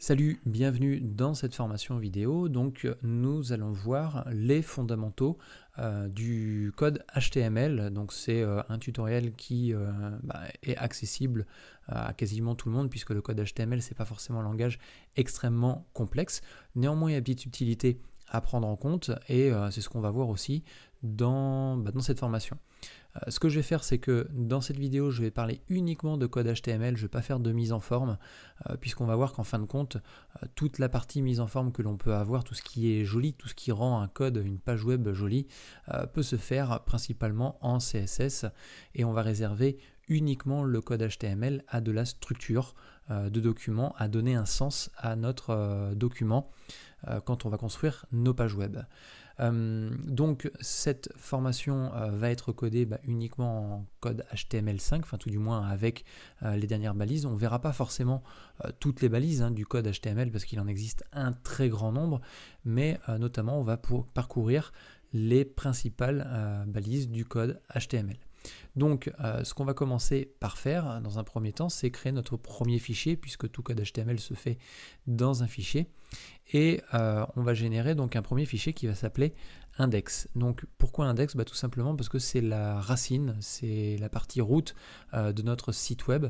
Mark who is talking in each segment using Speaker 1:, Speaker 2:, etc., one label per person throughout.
Speaker 1: Salut, bienvenue dans cette formation vidéo. Donc euh, nous allons voir les fondamentaux euh, du code HTML. Donc c'est euh, un tutoriel qui bah, est accessible à quasiment tout le monde puisque le code HTML c'est pas forcément un langage extrêmement complexe. Néanmoins il y a des petites subtilités à prendre en compte et c'est ce qu'on va voir aussi dans bah, cette formation. Euh, ce que je vais faire, c'est que dans cette vidéo, je vais parler uniquement de code HTML, je ne vais pas faire de mise en forme, euh, puisqu'on va voir qu'en fin de compte, euh, toute la partie mise en forme que l'on peut avoir, tout ce qui est joli, tout ce qui rend un code, une page web jolie, peut se faire principalement en CSS, et on va réserver uniquement le code HTML à de la structure de document, à donner un sens à notre document quand on va construire nos pages web. Euh, donc cette formation euh, va être codée bah, uniquement en code HTML5, enfin tout du moins avec euh, les dernières balises. On ne verra pas forcément toutes les balises hein, du code HTML parce qu'il en existe un très grand nombre, mais notamment on va parcourir les principales balises du code HTML. Donc, ce qu'on va commencer par faire dans un premier temps, c'est créer notre premier fichier, puisque tout code HTML se fait dans un fichier et euh, on va générer donc un premier fichier qui va s'appeler index. Donc pourquoi index bah, Tout simplement parce que c'est la racine, c'est la partie route euh, de notre site web.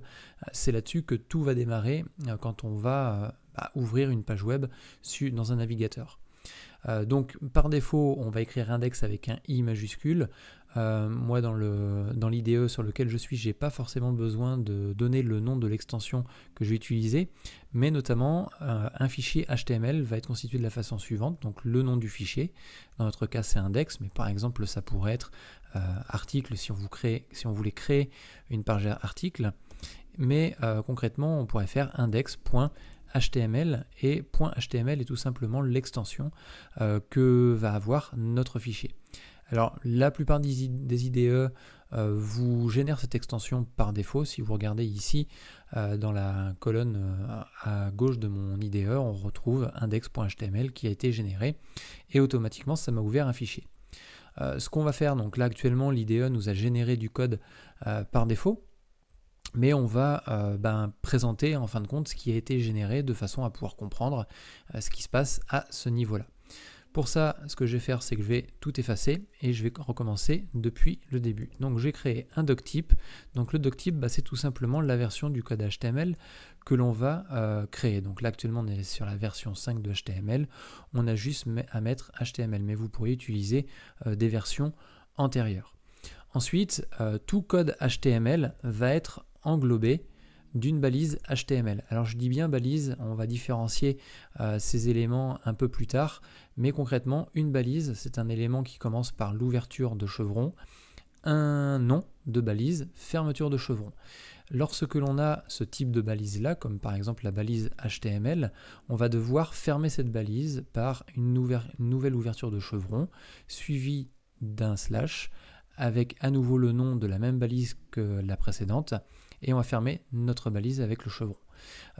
Speaker 1: C'est là-dessus que tout va démarrer euh, quand on va bah, ouvrir une page web dans un navigateur. donc par défaut, on va écrire index avec un i majuscule. Euh, moi, dans l'IDE dans sur lequel je suis, je n'ai pas forcément besoin de donner le nom de l'extension que je vais utiliser, mais notamment euh, un fichier HTML va être constitué de la façon suivante, donc le nom du fichier. Dans notre cas, c'est index, mais par exemple, ça pourrait être euh, article si on, si on voulait créer une page article. Mais concrètement, on pourrait faire index.html et .html est tout simplement l'extension que va avoir notre fichier. Alors la plupart des, IDE e, euh, vous génèrent cette extension par défaut. Si vous regardez ici euh, dans la colonne euh, à gauche de mon IDE, on retrouve index.html qui a été généré et automatiquement ça m'a ouvert un fichier. ce qu'on va faire, donc là actuellement l'IDE nous a généré du code par défaut, mais on va ben, présenter en fin de compte ce qui a été généré de façon à pouvoir comprendre ce qui se passe à ce niveau-là. Pour ça, ce que je vais faire, c'est que je vais tout effacer et je vais recommencer depuis le début. Donc j'ai créé un doc type. Donc le doctype, bah, c'est tout simplement la version du code HTML que l'on va euh, créer. Donc là actuellement on est sur la version 5 de HTML. On a juste à mettre HTML, mais vous pourriez utiliser euh, des versions antérieures. Ensuite, euh, tout code HTML va être englobé d'une balise HTML. Alors je dis bien balise, on va différencier euh, ces éléments un peu plus tard, mais concrètement, une balise, c'est un élément qui commence par l'ouverture de chevron, un nom de balise, fermeture de chevron. Lorsque l'on a ce type de balise-là, comme par exemple la balise HTML, on va devoir fermer cette balise par une, une nouvelle ouverture de chevron, suivie d'un slash, avec à nouveau le nom de la même balise que la précédente, et on va fermer notre balise avec le chevron.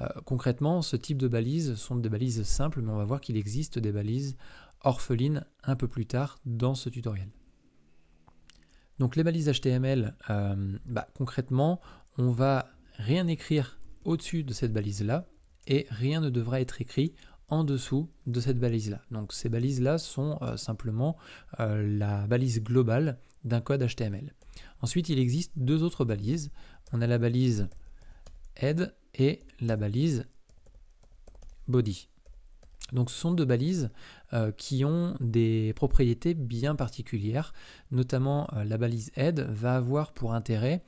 Speaker 1: Euh, concrètement, ce type de balises sont des balises simples, mais on va voir qu'il existe des balises orphelines un peu plus tard dans ce tutoriel. Donc les balises HTML, euh, bah, concrètement, on va rien écrire au-dessus de cette balise-là, et rien ne devra être écrit en dessous de cette balise-là. Donc ces balises-là sont euh, simplement la balise globale d'un code HTML. Ensuite, il existe deux autres balises. On a la balise Head et la balise Body. Donc ce sont deux balises euh, qui ont des propriétés bien particulières, notamment euh, la balise Head va avoir pour intérêt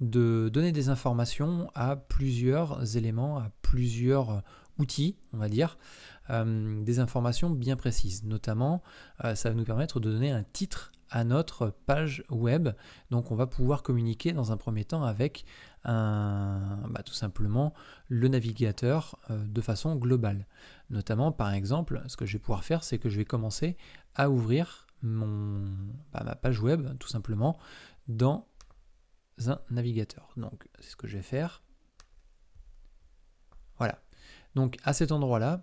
Speaker 1: de donner des informations à plusieurs éléments, à plusieurs euh, outils, on va dire, des informations bien précises. Notamment, ça va nous permettre de donner un titre à notre page web. Donc on va pouvoir communiquer dans un premier temps avec un, bah, tout simplement le navigateur euh, de façon globale. Notamment par exemple, ce que je vais pouvoir faire, c'est que je vais commencer à ouvrir mon, bah, ma page web tout simplement dans un navigateur. Donc c'est ce que je vais faire. Voilà. Donc à cet endroit-là,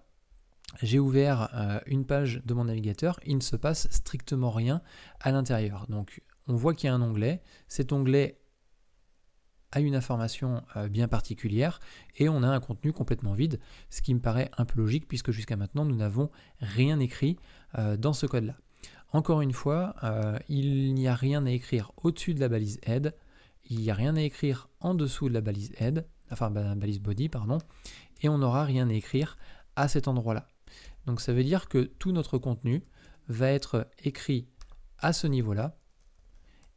Speaker 1: j'ai ouvert euh, une page de mon navigateur, il ne se passe strictement rien à l'intérieur. Donc on voit qu'il y a un onglet, cet onglet a une information euh, bien particulière et on a un contenu complètement vide, ce qui me paraît un peu logique puisque jusqu'à maintenant nous n'avons rien écrit euh, dans ce code-là. Encore une fois, il n'y a rien à écrire au-dessus de la balise head, il n'y a rien à écrire en dessous de la balise head, enfin balise body, pardon, et on n'aura rien à écrire à cet endroit-là. Donc ça veut dire que tout notre contenu va être écrit à ce niveau-là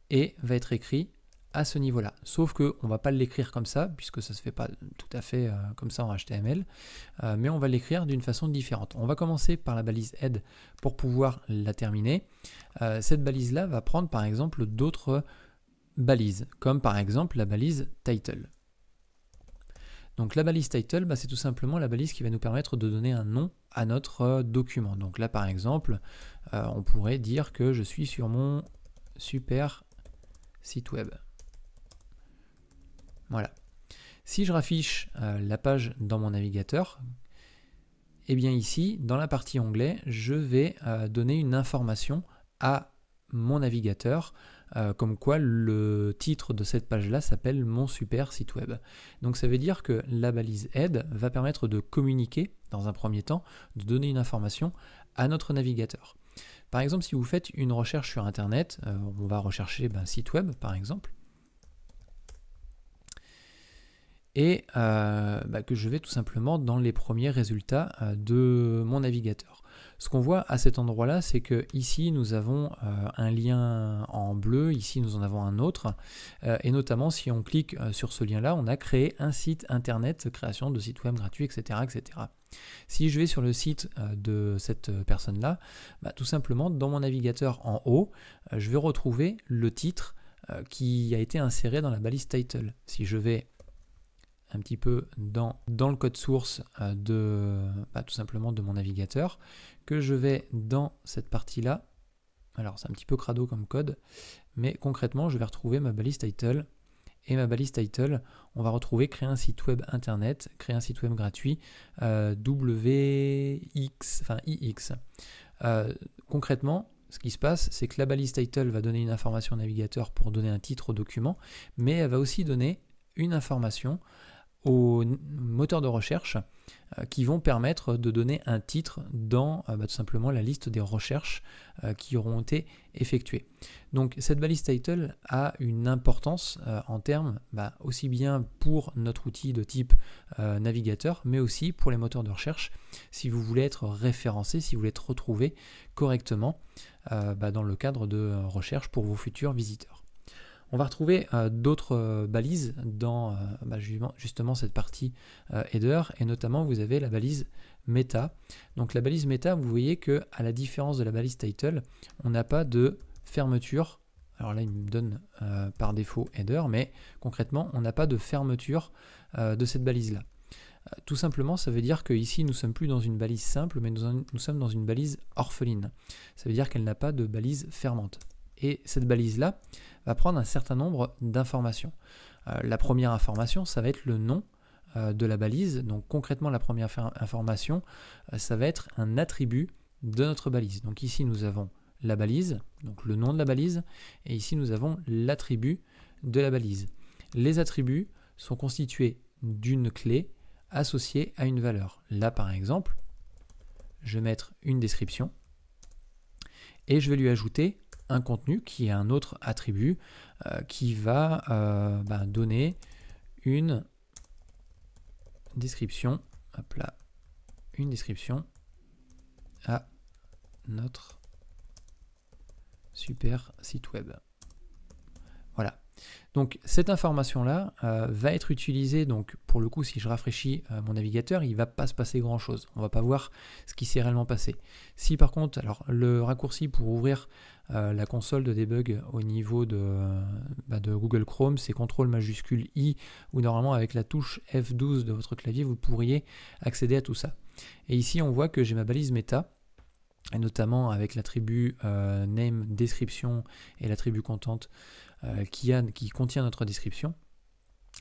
Speaker 1: et va être écrit à ce niveau-là. Sauf qu'on ne va pas l'écrire comme ça, puisque ça ne se fait pas tout à fait euh, comme ça en HTML, euh, mais on va l'écrire d'une façon différente. On va commencer par la balise head pour pouvoir la terminer. Euh, cette balise-là va prendre par exemple d'autres balises, comme par exemple la balise title. Donc la balise title, bah, c'est tout simplement la balise qui va nous permettre de donner un nom à notre euh, document. Donc là, par exemple, euh, on pourrait dire que je suis sur mon super site web. Voilà. Si je raffiche euh, la page dans mon navigateur, et eh bien ici, dans la partie onglet, je vais donner une information à mon navigateur euh, comme quoi le titre de cette page-là s'appelle Mon super site web. Donc ça veut dire que la balise aide va permettre de communiquer, dans un premier temps, de donner une information à notre navigateur. Par exemple, si vous faites une recherche sur Internet, euh, on va rechercher un ben, site web par exemple, et euh, ben, que je vais tout simplement dans les premiers résultats de mon navigateur. Ce qu'on voit à cet endroit-là, c'est que ici nous avons euh, un lien en bleu, ici nous en avons un autre, euh, et notamment si on clique euh, sur ce lien-là, on a créé un site internet, création de site web gratuit, etc. etc. Si je vais sur le site de cette personne-là, bah, tout simplement dans mon navigateur en haut, je vais retrouver le titre qui a été inséré dans la balise title. Si je vais un petit peu dans, dans le code source de bah, tout simplement de mon navigateur, que je vais dans cette partie-là. Alors c'est un petit peu crado comme code, mais concrètement je vais retrouver ma balise title. Et ma balise title, on va retrouver créer un site web internet, créer un site web gratuit, euh, WX, enfin IX. Euh, concrètement, ce qui se passe, c'est que la balise title va donner une information au navigateur pour donner un titre au document, mais elle va aussi donner une information au moteur de recherche euh, qui vont permettre de donner un titre dans euh, bah, tout simplement la liste des recherches euh, qui auront été effectuées. Donc cette balise title a une importance en termes bah, aussi bien pour notre outil de type navigateur, mais aussi pour les moteurs de recherche, si vous voulez être référencé, si vous voulez être retrouvé correctement bah, dans le cadre de recherche pour vos futurs visiteurs. On va retrouver euh, d'autres euh, balises dans euh, bah, justement, cette partie header et notamment vous avez la balise meta. Donc la balise meta, vous voyez que à la différence de la balise title, on n'a pas de fermeture. Alors là, il me donne par défaut header, mais concrètement, on n'a pas de fermeture de cette balise là. Tout simplement, ça veut dire que ici, nous sommes plus dans une balise simple, mais nous sommes dans une balise orpheline. Ça veut dire qu'elle n'a pas de balise fermante. Et cette balise-là, va prendre un certain nombre d'informations. Euh, la première information, ça va être le nom euh, de la balise. Donc concrètement, la première information, euh, ça va être un attribut de notre balise. Donc ici, nous avons la balise, donc le nom de la balise, et ici, nous avons l'attribut de la balise. Les attributs sont constitués d'une clé associée à une valeur. Là, par exemple, je vais mettre une description et je vais lui ajouter un contenu qui est un autre attribut euh, qui va euh, bah, donner une description, une description à notre super site web. Voilà. Donc cette information-là euh, va être utilisée, donc pour le coup si je rafraîchis euh, mon navigateur, il ne va pas se passer grand-chose. On ne va pas voir ce qui s'est réellement passé. Si par contre, alors le raccourci pour ouvrir euh, la console de debug au niveau de, bah, de Google Chrome, c'est CTRL majuscule I, ou normalement avec la touche F12 de votre clavier, vous pourriez accéder à tout ça. Et ici on voit que j'ai ma balise méta et notamment avec l'attribut euh, name description et l'attribut content euh, qui, contient notre description,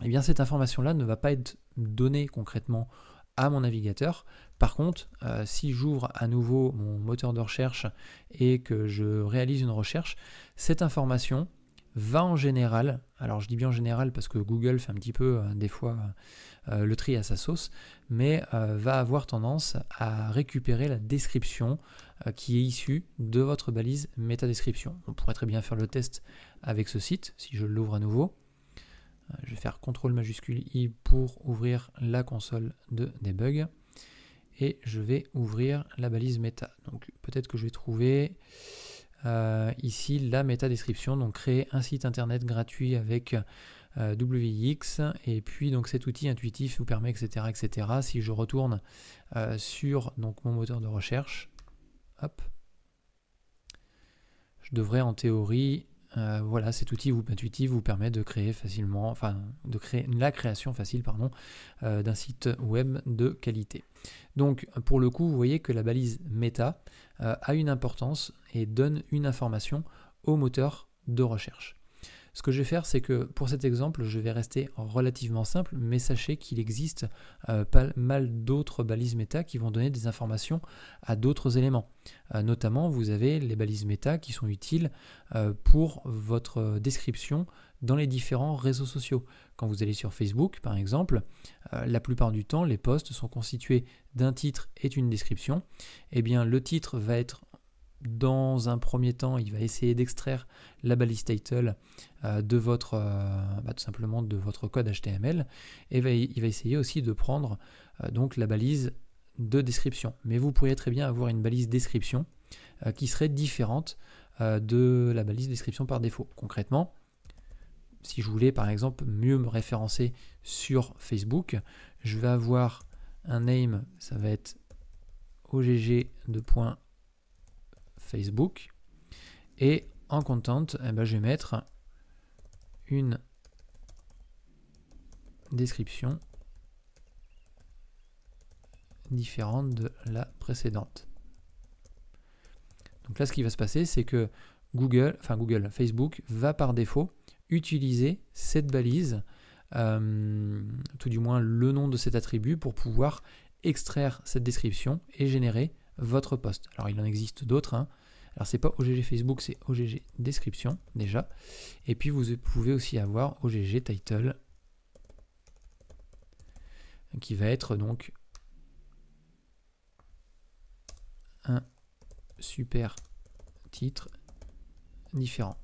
Speaker 1: et eh bien cette information-là ne va pas être donnée concrètement à mon navigateur. Par contre, euh, si j'ouvre à nouveau mon moteur de recherche et que je réalise une recherche, cette information va en général, alors je dis bien en général parce que Google fait un petit peu des fois le tri à sa sauce, mais va avoir tendance à récupérer la description euh, qui est issu de votre balise Description. On pourrait très bien faire le test avec ce site, si je l'ouvre à nouveau. Euh, je vais faire CTRL majuscule I pour ouvrir la console de debug. Et je vais ouvrir la balise méta. Donc peut-être que je vais trouver euh, ici la méta description. Donc créer un site internet gratuit avec WX. Et puis donc cet outil intuitif vous permet, etc. etc. Si je retourne sur donc, mon moteur de recherche, je devrais en théorie, euh, voilà, cet outil vous, intuitif vous permet de créer facilement, enfin, de créer la création facile, pardon, euh, d'un site web de qualité. Donc, pour le coup, vous voyez que la balise méta euh, a une importance et donne une information au moteur de recherche. Ce que je vais faire, c'est que pour cet exemple, je vais rester relativement simple, mais sachez qu'il existe euh, pas mal d'autres balises méta qui vont donner des informations à d'autres éléments. Euh, notamment, vous avez les balises méta qui sont utiles euh, pour votre description dans les différents réseaux sociaux. Quand vous allez sur Facebook, par exemple, la plupart du temps, les posts sont constitués d'un titre et d'une description. Eh bien, le titre va être dans un premier temps, il va essayer d'extraire la balise title euh, de votre, euh, bah, tout simplement de votre code HTML, et il va essayer aussi de prendre euh, donc la balise de description. Mais vous pourriez très bien avoir une balise description qui serait différente de la balise description par défaut. Concrètement, si je voulais par exemple mieux me référencer sur Facebook, je vais avoir un name, ça va être OGG de Facebook. Et en content, eh ben, je vais mettre une description différente de la précédente. Donc là, ce qui va se passer, c'est que Google, enfin Google, Facebook va par défaut utiliser cette balise, euh, tout du moins le nom de cet attribut, pour pouvoir extraire cette description et générer votre poste. Alors il en existe d'autres. Hein. Alors c'est pas OGG Facebook, c'est OGG description déjà. Et puis vous pouvez aussi avoir OGG title qui va être donc un super titre différent.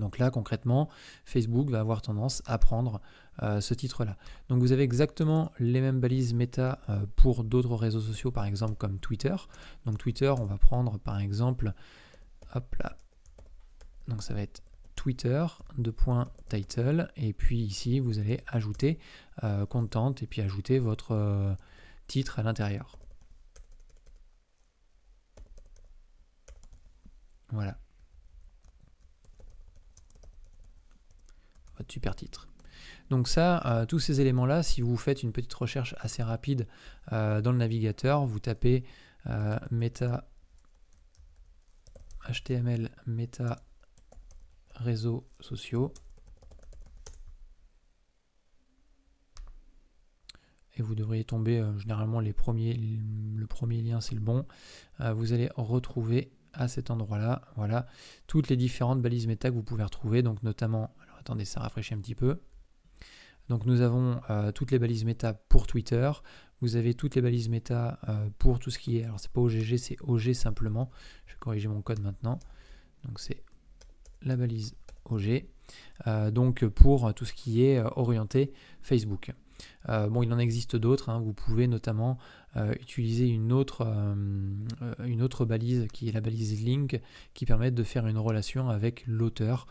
Speaker 1: Donc là, concrètement, Facebook va avoir tendance à prendre euh, ce titre-là. Donc vous avez exactement les mêmes balises méta euh, pour d'autres réseaux sociaux, par exemple comme Twitter. Donc Twitter, on va prendre par exemple, hop là, donc ça va être Twitter, de point title, et puis ici, vous allez ajouter Contente, euh, content, et puis ajouter votre titre à l'intérieur. Voilà. super titre. Donc ça, euh, tous ces éléments-là, si vous faites une petite recherche assez rapide euh, dans le navigateur, vous tapez euh, meta HTML meta réseaux sociaux et vous devriez tomber généralement les premiers le premier lien c'est le bon vous allez retrouver à cet endroit là voilà toutes les différentes balises méta que vous pouvez retrouver donc notamment Attendez, ça rafraîchit un petit peu. Donc nous avons euh, toutes les balises méta pour Twitter. Vous avez toutes les balises méta euh, pour tout ce qui est. Alors c'est pas OGG, c'est OG simplement. Je vais corriger mon code maintenant. Donc c'est la balise OG. Euh, donc pour tout ce qui est orienté Facebook. Euh, bon, il en existe d'autres. Hein. Vous pouvez notamment euh, utiliser une autre, euh, une autre balise qui est la balise link qui permet de faire une relation avec l'auteur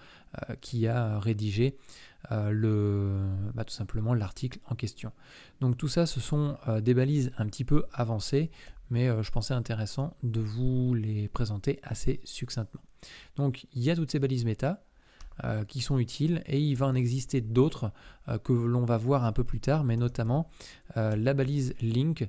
Speaker 1: qui a rédigé le, bah, tout simplement l'article en question. Donc tout ça, ce sont des balises un petit peu avancées, mais je pensais intéressant de vous les présenter assez succinctement. Donc il y a toutes ces balises méta euh, qui sont utiles et il va en exister d'autres euh, que l'on va voir un peu plus tard, mais notamment euh, la balise link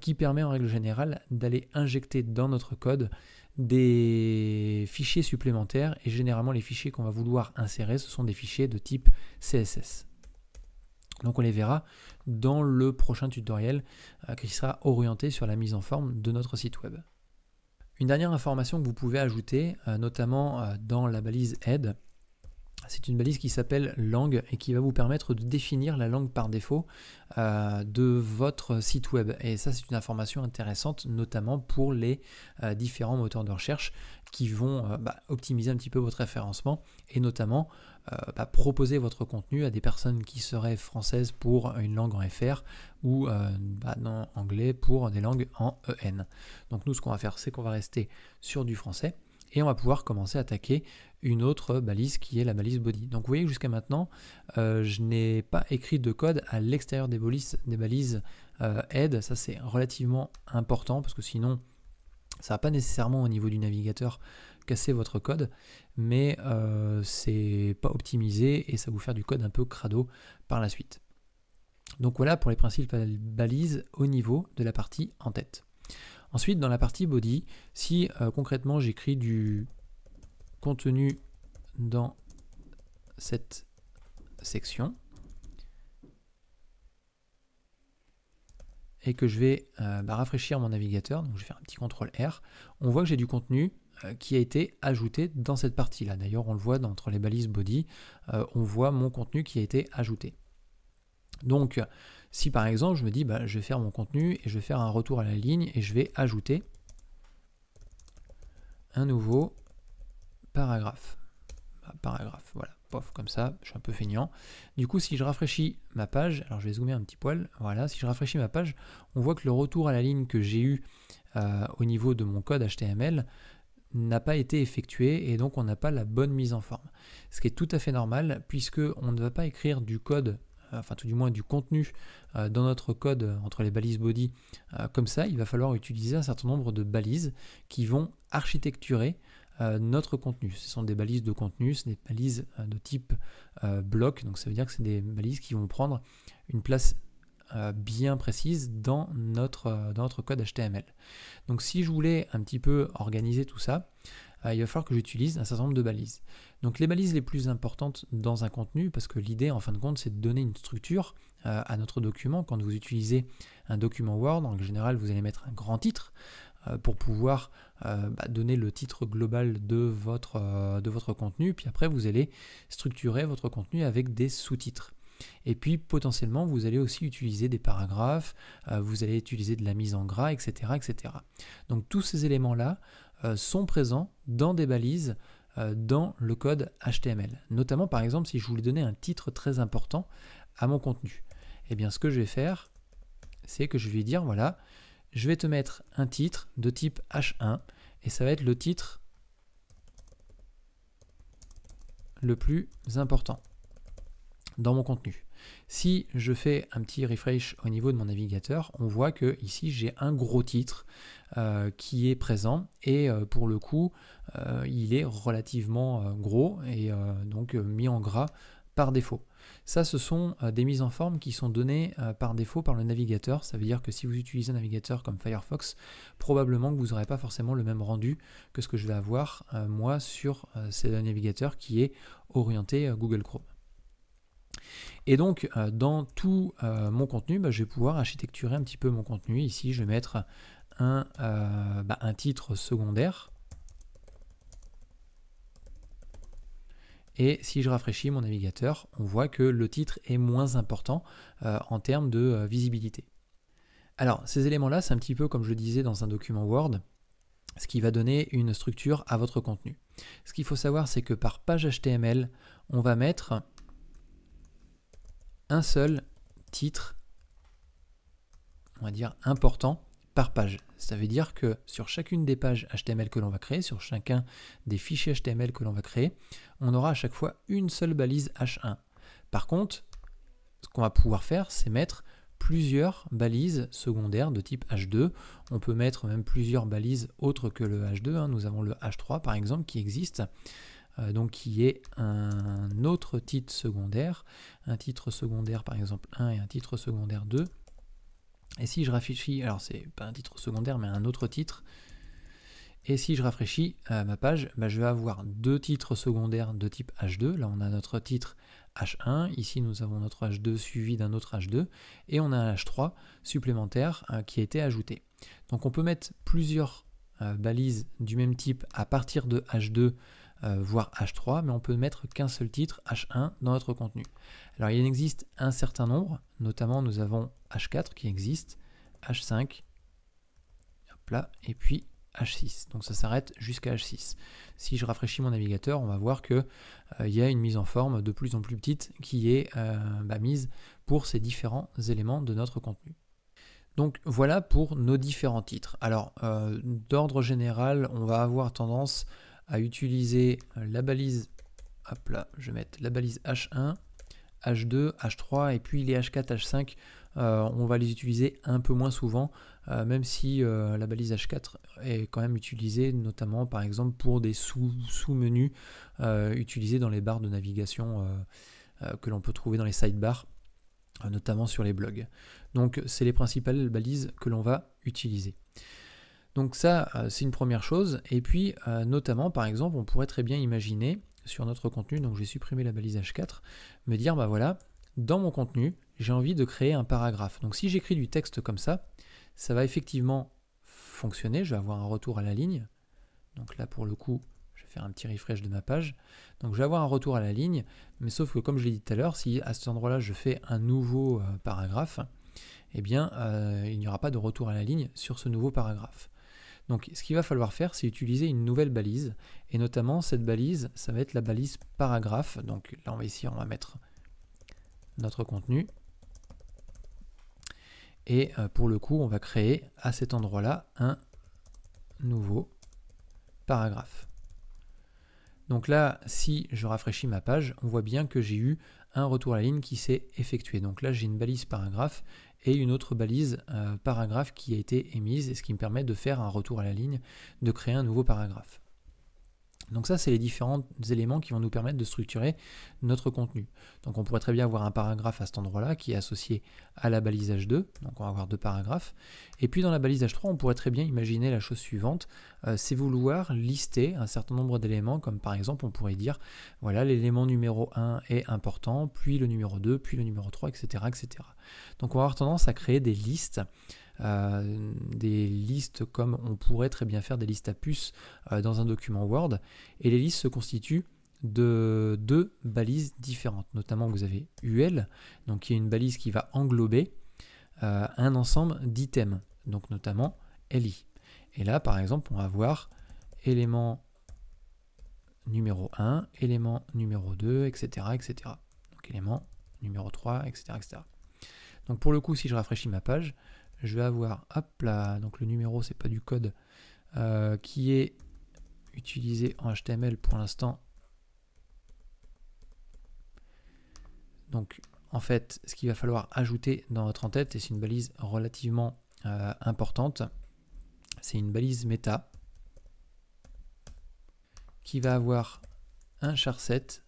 Speaker 1: qui permet en règle générale d'aller injecter dans notre code des fichiers supplémentaires et généralement les fichiers qu'on va vouloir insérer ce sont des fichiers de type CSS. Donc on les verra dans le prochain tutoriel qui sera orienté sur la mise en forme de notre site web. Une dernière information que vous pouvez ajouter, notamment dans la balise Aide, c'est une balise qui s'appelle langue et qui va vous permettre de définir la langue par défaut euh, de votre site web. Et ça, c'est une information intéressante, notamment pour les euh, différents moteurs de recherche qui vont euh, bah, optimiser un petit peu votre référencement et notamment bah, proposer votre contenu à des personnes qui seraient françaises pour une langue en FR ou en bah, anglais pour des langues en EN. Donc nous, ce qu'on va faire, c'est qu'on va rester sur du français et on va pouvoir commencer à attaquer une autre balise qui est la balise body. Donc vous voyez jusqu'à maintenant, euh, je n'ai pas écrit de code à l'extérieur des, balises, des euh, head, ça c'est relativement important parce que sinon ça va pas nécessairement au niveau du navigateur casser votre code, mais ce euh, c'est pas optimisé et ça va vous faire du code un peu crado par la suite. Donc voilà pour les principales balises au niveau de la partie en tête. Ensuite, dans la partie body, si euh, concrètement j'écris du contenu dans cette section et que je vais euh, bah, rafraîchir mon navigateur, donc je vais faire un petit CTRL R, on voit que j'ai du contenu euh, qui a été ajouté dans cette partie-là. D'ailleurs, on le voit entre les balises body, on voit mon contenu qui a été ajouté. Donc, si par exemple je me dis bah, je vais faire mon contenu et je vais faire un retour à la ligne et je vais ajouter un nouveau paragraphe. Bah, paragraphe, voilà, pof, comme ça, je suis un peu feignant. Du coup, si je rafraîchis ma page, alors je vais zoomer un petit poil, voilà, si je rafraîchis ma page, on voit que le retour à la ligne que j'ai eu euh, au niveau de mon code HTML n'a pas été effectué et donc on n'a pas la bonne mise en forme. Ce qui est tout à fait normal puisque on ne va pas écrire du code euh, enfin tout du moins du contenu euh, dans notre code euh, entre les balises body comme ça, il va falloir utiliser un certain nombre de balises qui vont architecturer notre contenu. Ce sont des balises de contenu, ce sont des balises de type bloc, donc ça veut dire que c'est des balises qui vont prendre une place bien précise dans notre, dans notre code HTML. Donc si je voulais un petit peu organiser tout ça, il va falloir que j'utilise un certain nombre de balises. Donc les balises les plus importantes dans un contenu, parce que l'idée en fin de compte c'est de donner une structure euh, à notre document. Quand vous utilisez un document Word, en général vous allez mettre un grand titre euh, pour pouvoir euh, bah, donner le titre global de votre, contenu, puis après vous allez structurer votre contenu avec des sous-titres. Et puis potentiellement vous allez aussi utiliser des paragraphes, vous allez utiliser de la mise en gras, etc. etc. Donc tous ces éléments-là, euh, sont présents dans des balises euh, dans le code HTML. Notamment par exemple si je voulais donner un titre très important à mon contenu. Eh bien ce que je vais faire, c'est que je vais dire voilà, je vais te mettre un titre de type H1 et ça va être le titre le plus important dans mon contenu. Si je fais un petit refresh au niveau de mon navigateur, on voit que ici j'ai un gros titre euh, qui est présent et euh, pour le coup euh, il est relativement gros et donc mis en gras par défaut. Ça, ce sont des mises en forme qui sont données par défaut par le navigateur. Ça veut dire que si vous utilisez un navigateur comme Firefox, probablement que vous n'aurez pas forcément le même rendu que ce que je vais avoir moi sur ce navigateur qui est orienté Google Chrome. Et donc, euh, dans tout euh, mon contenu, bah, je vais pouvoir architecturer un petit peu mon contenu. Ici, je vais mettre euh, bah, un, titre secondaire. Et si je rafraîchis mon navigateur, on voit que le titre est moins important en termes de visibilité. Alors, ces éléments-là, c'est un petit peu comme je le disais dans un document Word, ce qui va donner une structure à votre contenu. Ce qu'il faut savoir, c'est que par page HTML, on va mettre un seul titre, on va dire, important par page. Ça veut dire que sur chacune des pages HTML que l'on va créer, sur chacun des fichiers HTML que l'on va créer, on aura à chaque fois une seule balise H1. Par contre, ce qu'on va pouvoir faire, c'est mettre plusieurs balises secondaires de type H2. On peut mettre même plusieurs balises autres que le H2. Hein. Nous avons le H3 par exemple qui existe. Euh, donc qui est un autre titre secondaire, un titre secondaire par exemple 1 et un titre secondaire 2. Et si je rafraîchis, alors c'est pas un titre secondaire mais un autre titre, et si je rafraîchis euh, ma page, bah, je vais avoir deux titres secondaires de type H2. Là, on a notre titre H1. Ici, nous avons notre H2 suivi d'un autre H2. Et on a un H3 supplémentaire hein, qui a été ajouté. Donc, on peut mettre plusieurs euh, balises du même type à partir de H2 voir euh, voire H3, mais on peut mettre qu'un seul titre, H1, dans notre contenu. Alors il en existe un certain nombre, notamment nous avons H4 qui existe, H5, et puis H6. Donc ça s'arrête jusqu'à H6. Si je rafraîchis mon navigateur, on va voir que euh, il y a une mise en forme de plus en plus petite qui est euh, bah, mise pour ces différents éléments de notre contenu. Donc voilà pour nos différents titres. Alors d'ordre général, on va avoir tendance à utiliser euh, la balise, hop là, je vais mettre la balise H1, H2, H3 et puis les H4, H5, euh, on va les utiliser un peu moins souvent, euh, même si la balise H4 est quand même utilisée, notamment par exemple pour des sous-menus utilisés dans les barres de navigation que l'on peut trouver dans les sidebars, notamment sur les blogs. Donc c'est les principales balises que l'on va utiliser. Donc ça, euh, c'est une première chose. Et puis, euh, notamment, par exemple, on pourrait très bien imaginer sur notre contenu, donc j'ai supprimé la balise H4, me dire, bah voilà, dans mon contenu, j'ai envie de créer un paragraphe. Donc si j'écris du texte comme ça, ça va effectivement fonctionner, je vais avoir un retour à la ligne. Donc là, pour le coup, je vais faire un petit refresh de ma page. Donc je vais avoir un retour à la ligne, mais sauf que comme je l'ai dit tout à l'heure, si à cet endroit-là, je fais un nouveau euh, paragraphe, eh bien, il n'y aura pas de retour à la ligne sur ce nouveau paragraphe. Donc ce qu'il va falloir faire, c'est utiliser une nouvelle balise. Et notamment, cette balise, ça va être la balise paragraphe. Donc là, on va ici, on va mettre notre contenu. Et euh, pour le coup, on va créer à cet endroit-là un nouveau paragraphe. Donc là, si je rafraîchis ma page, on voit bien que j'ai eu un retour à la ligne qui s'est effectué. Donc là, j'ai une balise paragraphe et une autre balise euh, paragraphe qui a été émise et ce qui me permet de faire un retour à la ligne, de créer un nouveau paragraphe. Donc ça, c'est les différents éléments qui vont nous permettre de structurer notre contenu. Donc on pourrait très bien avoir un paragraphe à cet endroit-là qui est associé à la balisage 2 Donc on va avoir deux paragraphes. Et puis dans la balisage 3 on pourrait très bien imaginer la chose suivante. Euh, c'est vouloir lister un certain nombre d'éléments, comme par exemple on pourrait dire, voilà, l'élément numéro 1 est important, puis le numéro 2, puis le numéro 3, etc. etc. Donc on va avoir tendance à créer des listes euh, des listes comme on pourrait très bien faire des listes à puces euh, dans un document Word. Et les listes se constituent de deux balises différentes. Notamment, vous avez UL, donc qui est une balise qui va englober euh, un ensemble d'items, donc notamment LI. Et là, par exemple, on va voir élément numéro 1, élément numéro 2, etc. etc. Donc élément numéro 3, etc. etc. Donc pour le coup, si je rafraîchis ma page, je vais avoir, hop là, donc le numéro, c'est pas du code euh, qui est utilisé en HTML pour l'instant. Donc, en fait, ce qu'il va falloir ajouter dans votre entête, et c'est une balise relativement euh, importante, c'est une balise méta qui va avoir un char set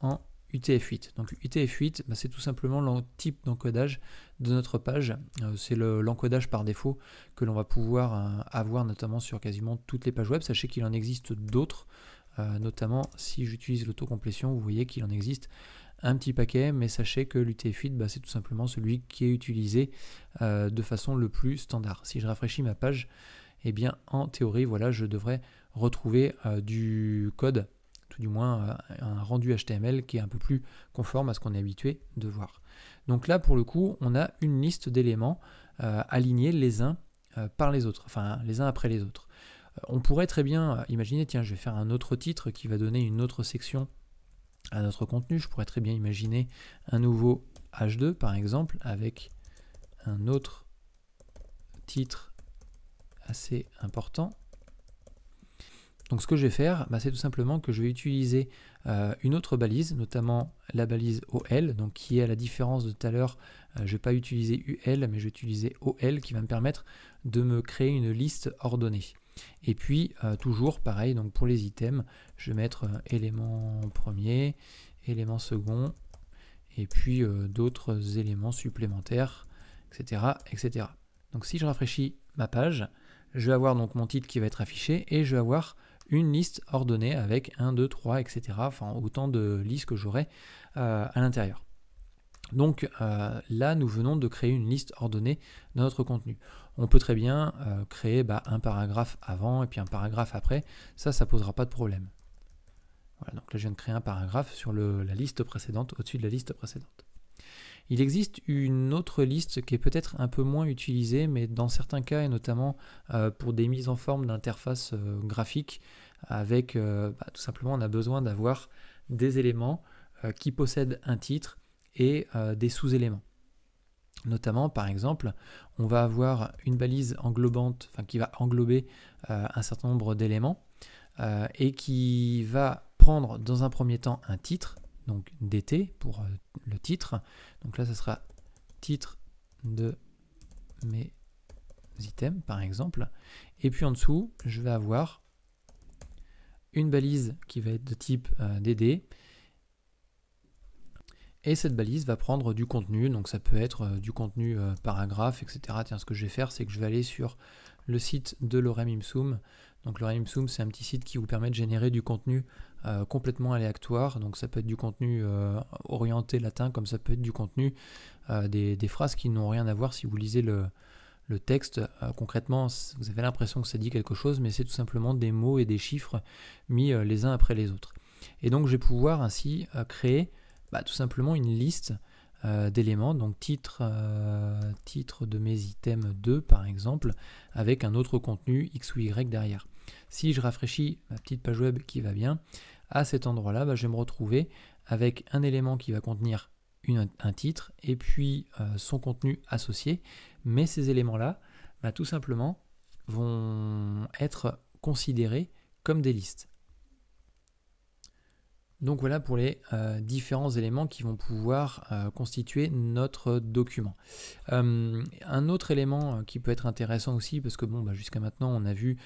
Speaker 1: en UTF-8. Donc UTF-8, bah, c'est tout simplement le type d'encodage de notre page. Euh, c'est l'encodage par défaut que l'on va pouvoir euh, avoir notamment sur quasiment toutes les pages web. Sachez qu'il en existe d'autres, euh, notamment si j'utilise l'autocomplétion, vous voyez qu'il en existe un petit paquet, mais sachez que l'UTF-8, bah, c'est tout simplement celui qui est utilisé de façon le plus standard. Si je rafraîchis ma page, eh bien en théorie, voilà, je devrais retrouver du code du moins euh, un rendu HTML qui est un peu plus conforme à ce qu'on est habitué de voir. Donc là, pour le coup, on a une liste d'éléments euh, alignés les uns euh, par les autres, enfin les uns après les autres. on pourrait très bien imaginer, tiens, je vais faire un autre titre qui va donner une autre section à notre contenu. Je pourrais très bien imaginer un nouveau H2, par exemple, avec un autre titre assez important donc ce que je vais faire, bah, c'est tout simplement que je vais utiliser euh, une autre balise, notamment la balise OL, donc qui est à la différence de tout à l'heure, euh, je ne vais pas utiliser UL, mais je vais utiliser OL qui va me permettre de me créer une liste ordonnée. Et puis euh, toujours pareil, donc pour les items, je vais mettre élément premier, élément second, et puis d'autres éléments supplémentaires, etc., etc. Donc si je rafraîchis ma page, je vais avoir donc mon titre qui va être affiché et je vais avoir une liste ordonnée avec 1, 2, 3, etc. Enfin, autant de listes que j'aurai euh, à l'intérieur. Donc euh, là, nous venons de créer une liste ordonnée de notre contenu. On peut très bien euh, créer bah, un paragraphe avant et puis un paragraphe après. Ça, ça posera pas de problème. Voilà, donc là, je viens de créer un paragraphe sur la liste précédente, au-dessus de la liste précédente. Il existe une autre liste qui est peut-être un peu moins utilisée, mais dans certains cas, et notamment euh, pour des mises en forme d'interfaces euh, graphique, graphiques, avec euh, bah, tout simplement on a besoin d'avoir des éléments qui possèdent un titre et des sous-éléments. Notamment, par exemple, on va avoir une balise englobante, enfin qui va englober un certain nombre d'éléments et qui va prendre dans un premier temps un titre donc DT pour euh, le titre. Donc là, ça sera titre de mes items, par exemple. Et puis en dessous, je vais avoir une balise qui va être de type DD. Euh, et cette balise va prendre du contenu, donc ça peut être euh, du contenu paragraphe, etc. Tiens, ce que je vais faire, c'est que je vais aller sur le site de Lorem Ipsum. Donc Lorem Ipsum, c'est un petit site qui vous permet de générer du contenu euh, complètement aléatoire. Donc ça peut être du contenu euh, orienté latin, comme ça peut être du contenu euh, des, phrases qui n'ont rien à voir si vous lisez le, texte. concrètement, vous avez l'impression que ça dit quelque chose, mais c'est tout simplement des mots et des chiffres mis les uns après les autres. Et donc je vais pouvoir ainsi créer bah, tout simplement une liste d'éléments, donc titre, titre de mes items 2 par exemple, avec un autre contenu X ou Y derrière. Si je rafraîchis ma petite page web qui va bien, à cet endroit-là, bah, je vais me retrouver avec un élément qui va contenir un titre et puis euh, son contenu associé. Mais ces éléments-là, bah, tout simplement, vont être considérés comme des listes. Donc voilà pour les euh, différents éléments qui vont pouvoir euh, constituer notre document. Euh, un autre élément qui peut être intéressant aussi, parce que bon, bah, jusqu'à maintenant on a vu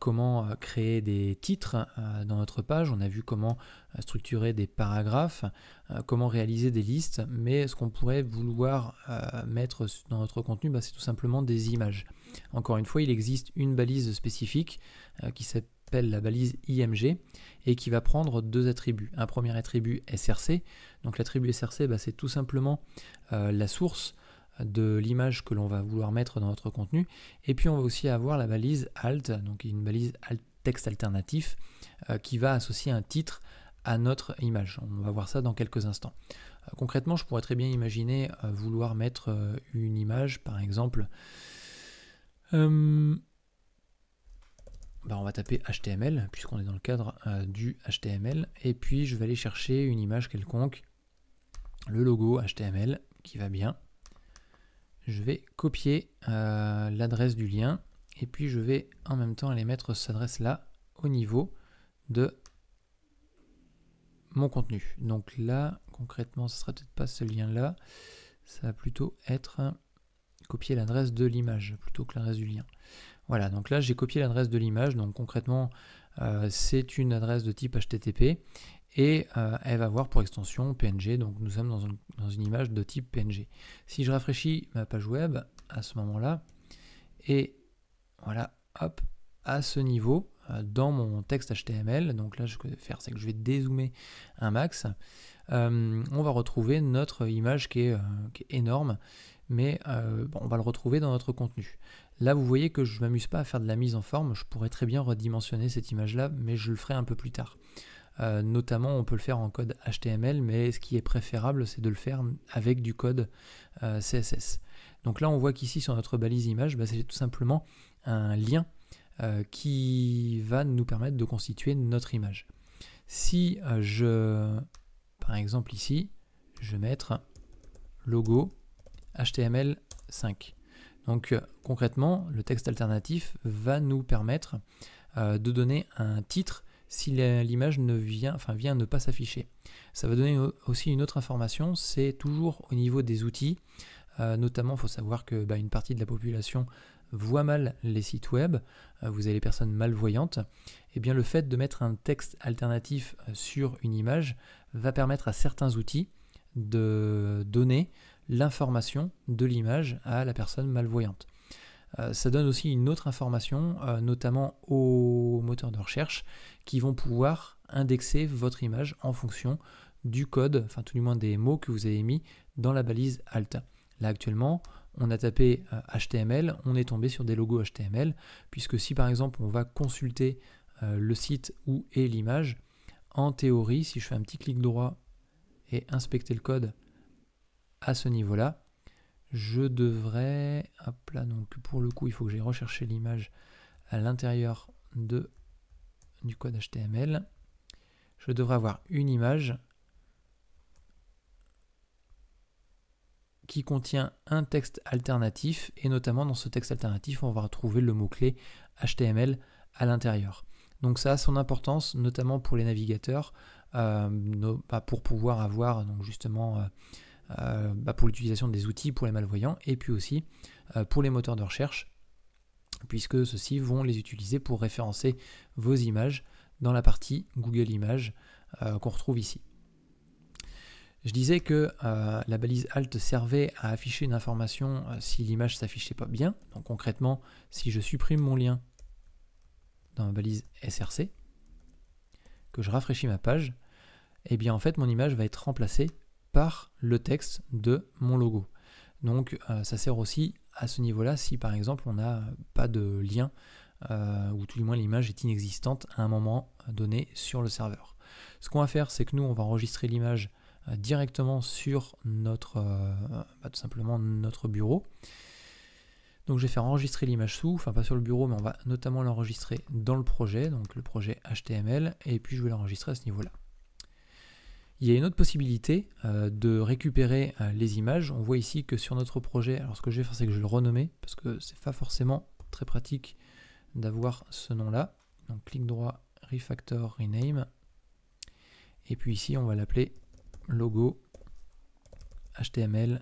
Speaker 1: comment créer des titres dans notre page, on a vu comment structurer des paragraphes, comment réaliser des listes, mais ce qu'on pourrait vouloir mettre dans notre contenu, bah, c'est tout simplement des images. Encore une fois, il existe une balise spécifique qui s'appelle la balise IMG et qui va prendre deux attributs. Un premier attribut SRC. Donc l'attribut SRC, bah, c'est tout simplement euh, la source de l'image que l'on va vouloir mettre dans notre contenu. Et puis on va aussi avoir la balise alt, donc une balise alt texte alternatif euh, qui va associer un titre à notre image. On va voir ça dans quelques instants. Euh, concrètement, je pourrais très bien imaginer vouloir mettre une image, par exemple, bah, on va taper HTML, puisqu'on est dans le cadre euh, du HTML, et puis je vais aller chercher une image quelconque, le logo HTML qui va bien. Je vais copier euh, l'adresse du lien, et puis je vais en même temps aller mettre cette adresse-là au niveau de mon contenu. Donc là, concrètement, ce sera peut-être pas ce lien-là, ça va plutôt être copier l'adresse de l'image plutôt que l'adresse du lien. Voilà, donc là j'ai copié l'adresse de l'image, donc concrètement euh, c'est une adresse de type HTTP et euh, elle va avoir pour extension PNG, donc nous sommes dans une, image de type PNG. Si je rafraîchis ma page web à ce moment-là, et voilà, hop, à ce niveau, euh, dans mon texte HTML, donc là je vais faire, c'est que je vais dézoomer un max, on va retrouver notre image qui est, énorme, mais on va le retrouver dans notre contenu. Là, vous voyez que je ne m'amuse pas à faire de la mise en forme, je pourrais très bien redimensionner cette image-là, mais je le ferai un peu plus tard. Euh, notamment, on peut le faire en code HTML, mais ce qui est préférable, c'est de le faire avec du code euh, CSS. Donc là, on voit qu'ici, sur notre balise image, bah, c'est tout simplement un lien euh, qui va nous permettre de constituer notre image. Si je, par exemple ici, je vais mettre logo HTML5. Donc euh, concrètement, le texte alternatif va nous permettre euh, de donner un titre si l'image ne vient, vient ne pas s'afficher. Ça va donner aussi une autre information, c'est toujours au niveau des outils. Euh, notamment, il faut savoir que bah, une partie de la population voit mal les sites web. vous avez les personnes malvoyantes. Et eh bien, le fait de mettre un texte alternatif sur une image va permettre à certains outils de donner l'information de l'image à la personne malvoyante. Euh, ça donne aussi une autre information, euh, notamment aux moteurs de recherche, qui vont pouvoir indexer votre image en fonction du code, enfin tout du moins des mots que vous avez mis dans la balise Alt. Là actuellement, on a tapé HTML, euh, on est tombé sur des logos HTML, puisque si par exemple on va consulter le site où est l'image, en théorie, si je fais un petit clic droit et inspecter le code, à ce niveau-là, je devrais, hop là, donc pour le coup, il faut que j'aille rechercher l'image à l'intérieur de du code HTML. Je devrais avoir une image qui contient un texte alternatif et notamment dans ce texte alternatif, on va retrouver le mot-clé HTML à l'intérieur. Donc ça a son importance, notamment pour les navigateurs, euh, bah, pour pouvoir avoir donc justement euh, euh, bah, pour l'utilisation des outils pour les malvoyants et puis aussi euh, pour les moteurs de recherche, puisque ceux-ci vont les utiliser pour référencer vos images dans la partie Google Images euh, qu'on retrouve ici. Je disais que la balise Alt servait à afficher une information si l'image ne s'affichait pas bien. Donc concrètement, si je supprime mon lien dans la balise SRC, que je rafraîchis ma page, et eh bien en fait mon image va être remplacée par le texte de mon logo. Donc euh, ça sert aussi à ce niveau-là si par exemple on n'a pas de lien euh, ou tout du moins l'image est inexistante à un moment donné sur le serveur. Ce qu'on va faire c'est que nous on va enregistrer l'image euh, directement sur notre bah, tout simplement notre bureau. Donc je vais faire enregistrer l'image sous, enfin pas sur le bureau mais on va notamment l'enregistrer dans le projet, donc le projet HTML et puis je vais l'enregistrer à ce niveau-là. Il y a une autre possibilité euh, de récupérer euh, les images. On voit ici que sur notre projet, alors ce que je vais faire c'est que je vais le renommer parce que c'est pas forcément très pratique d'avoir ce nom là. Donc clic droit, refactor, rename. Et puis ici on va l'appeler logo HTML5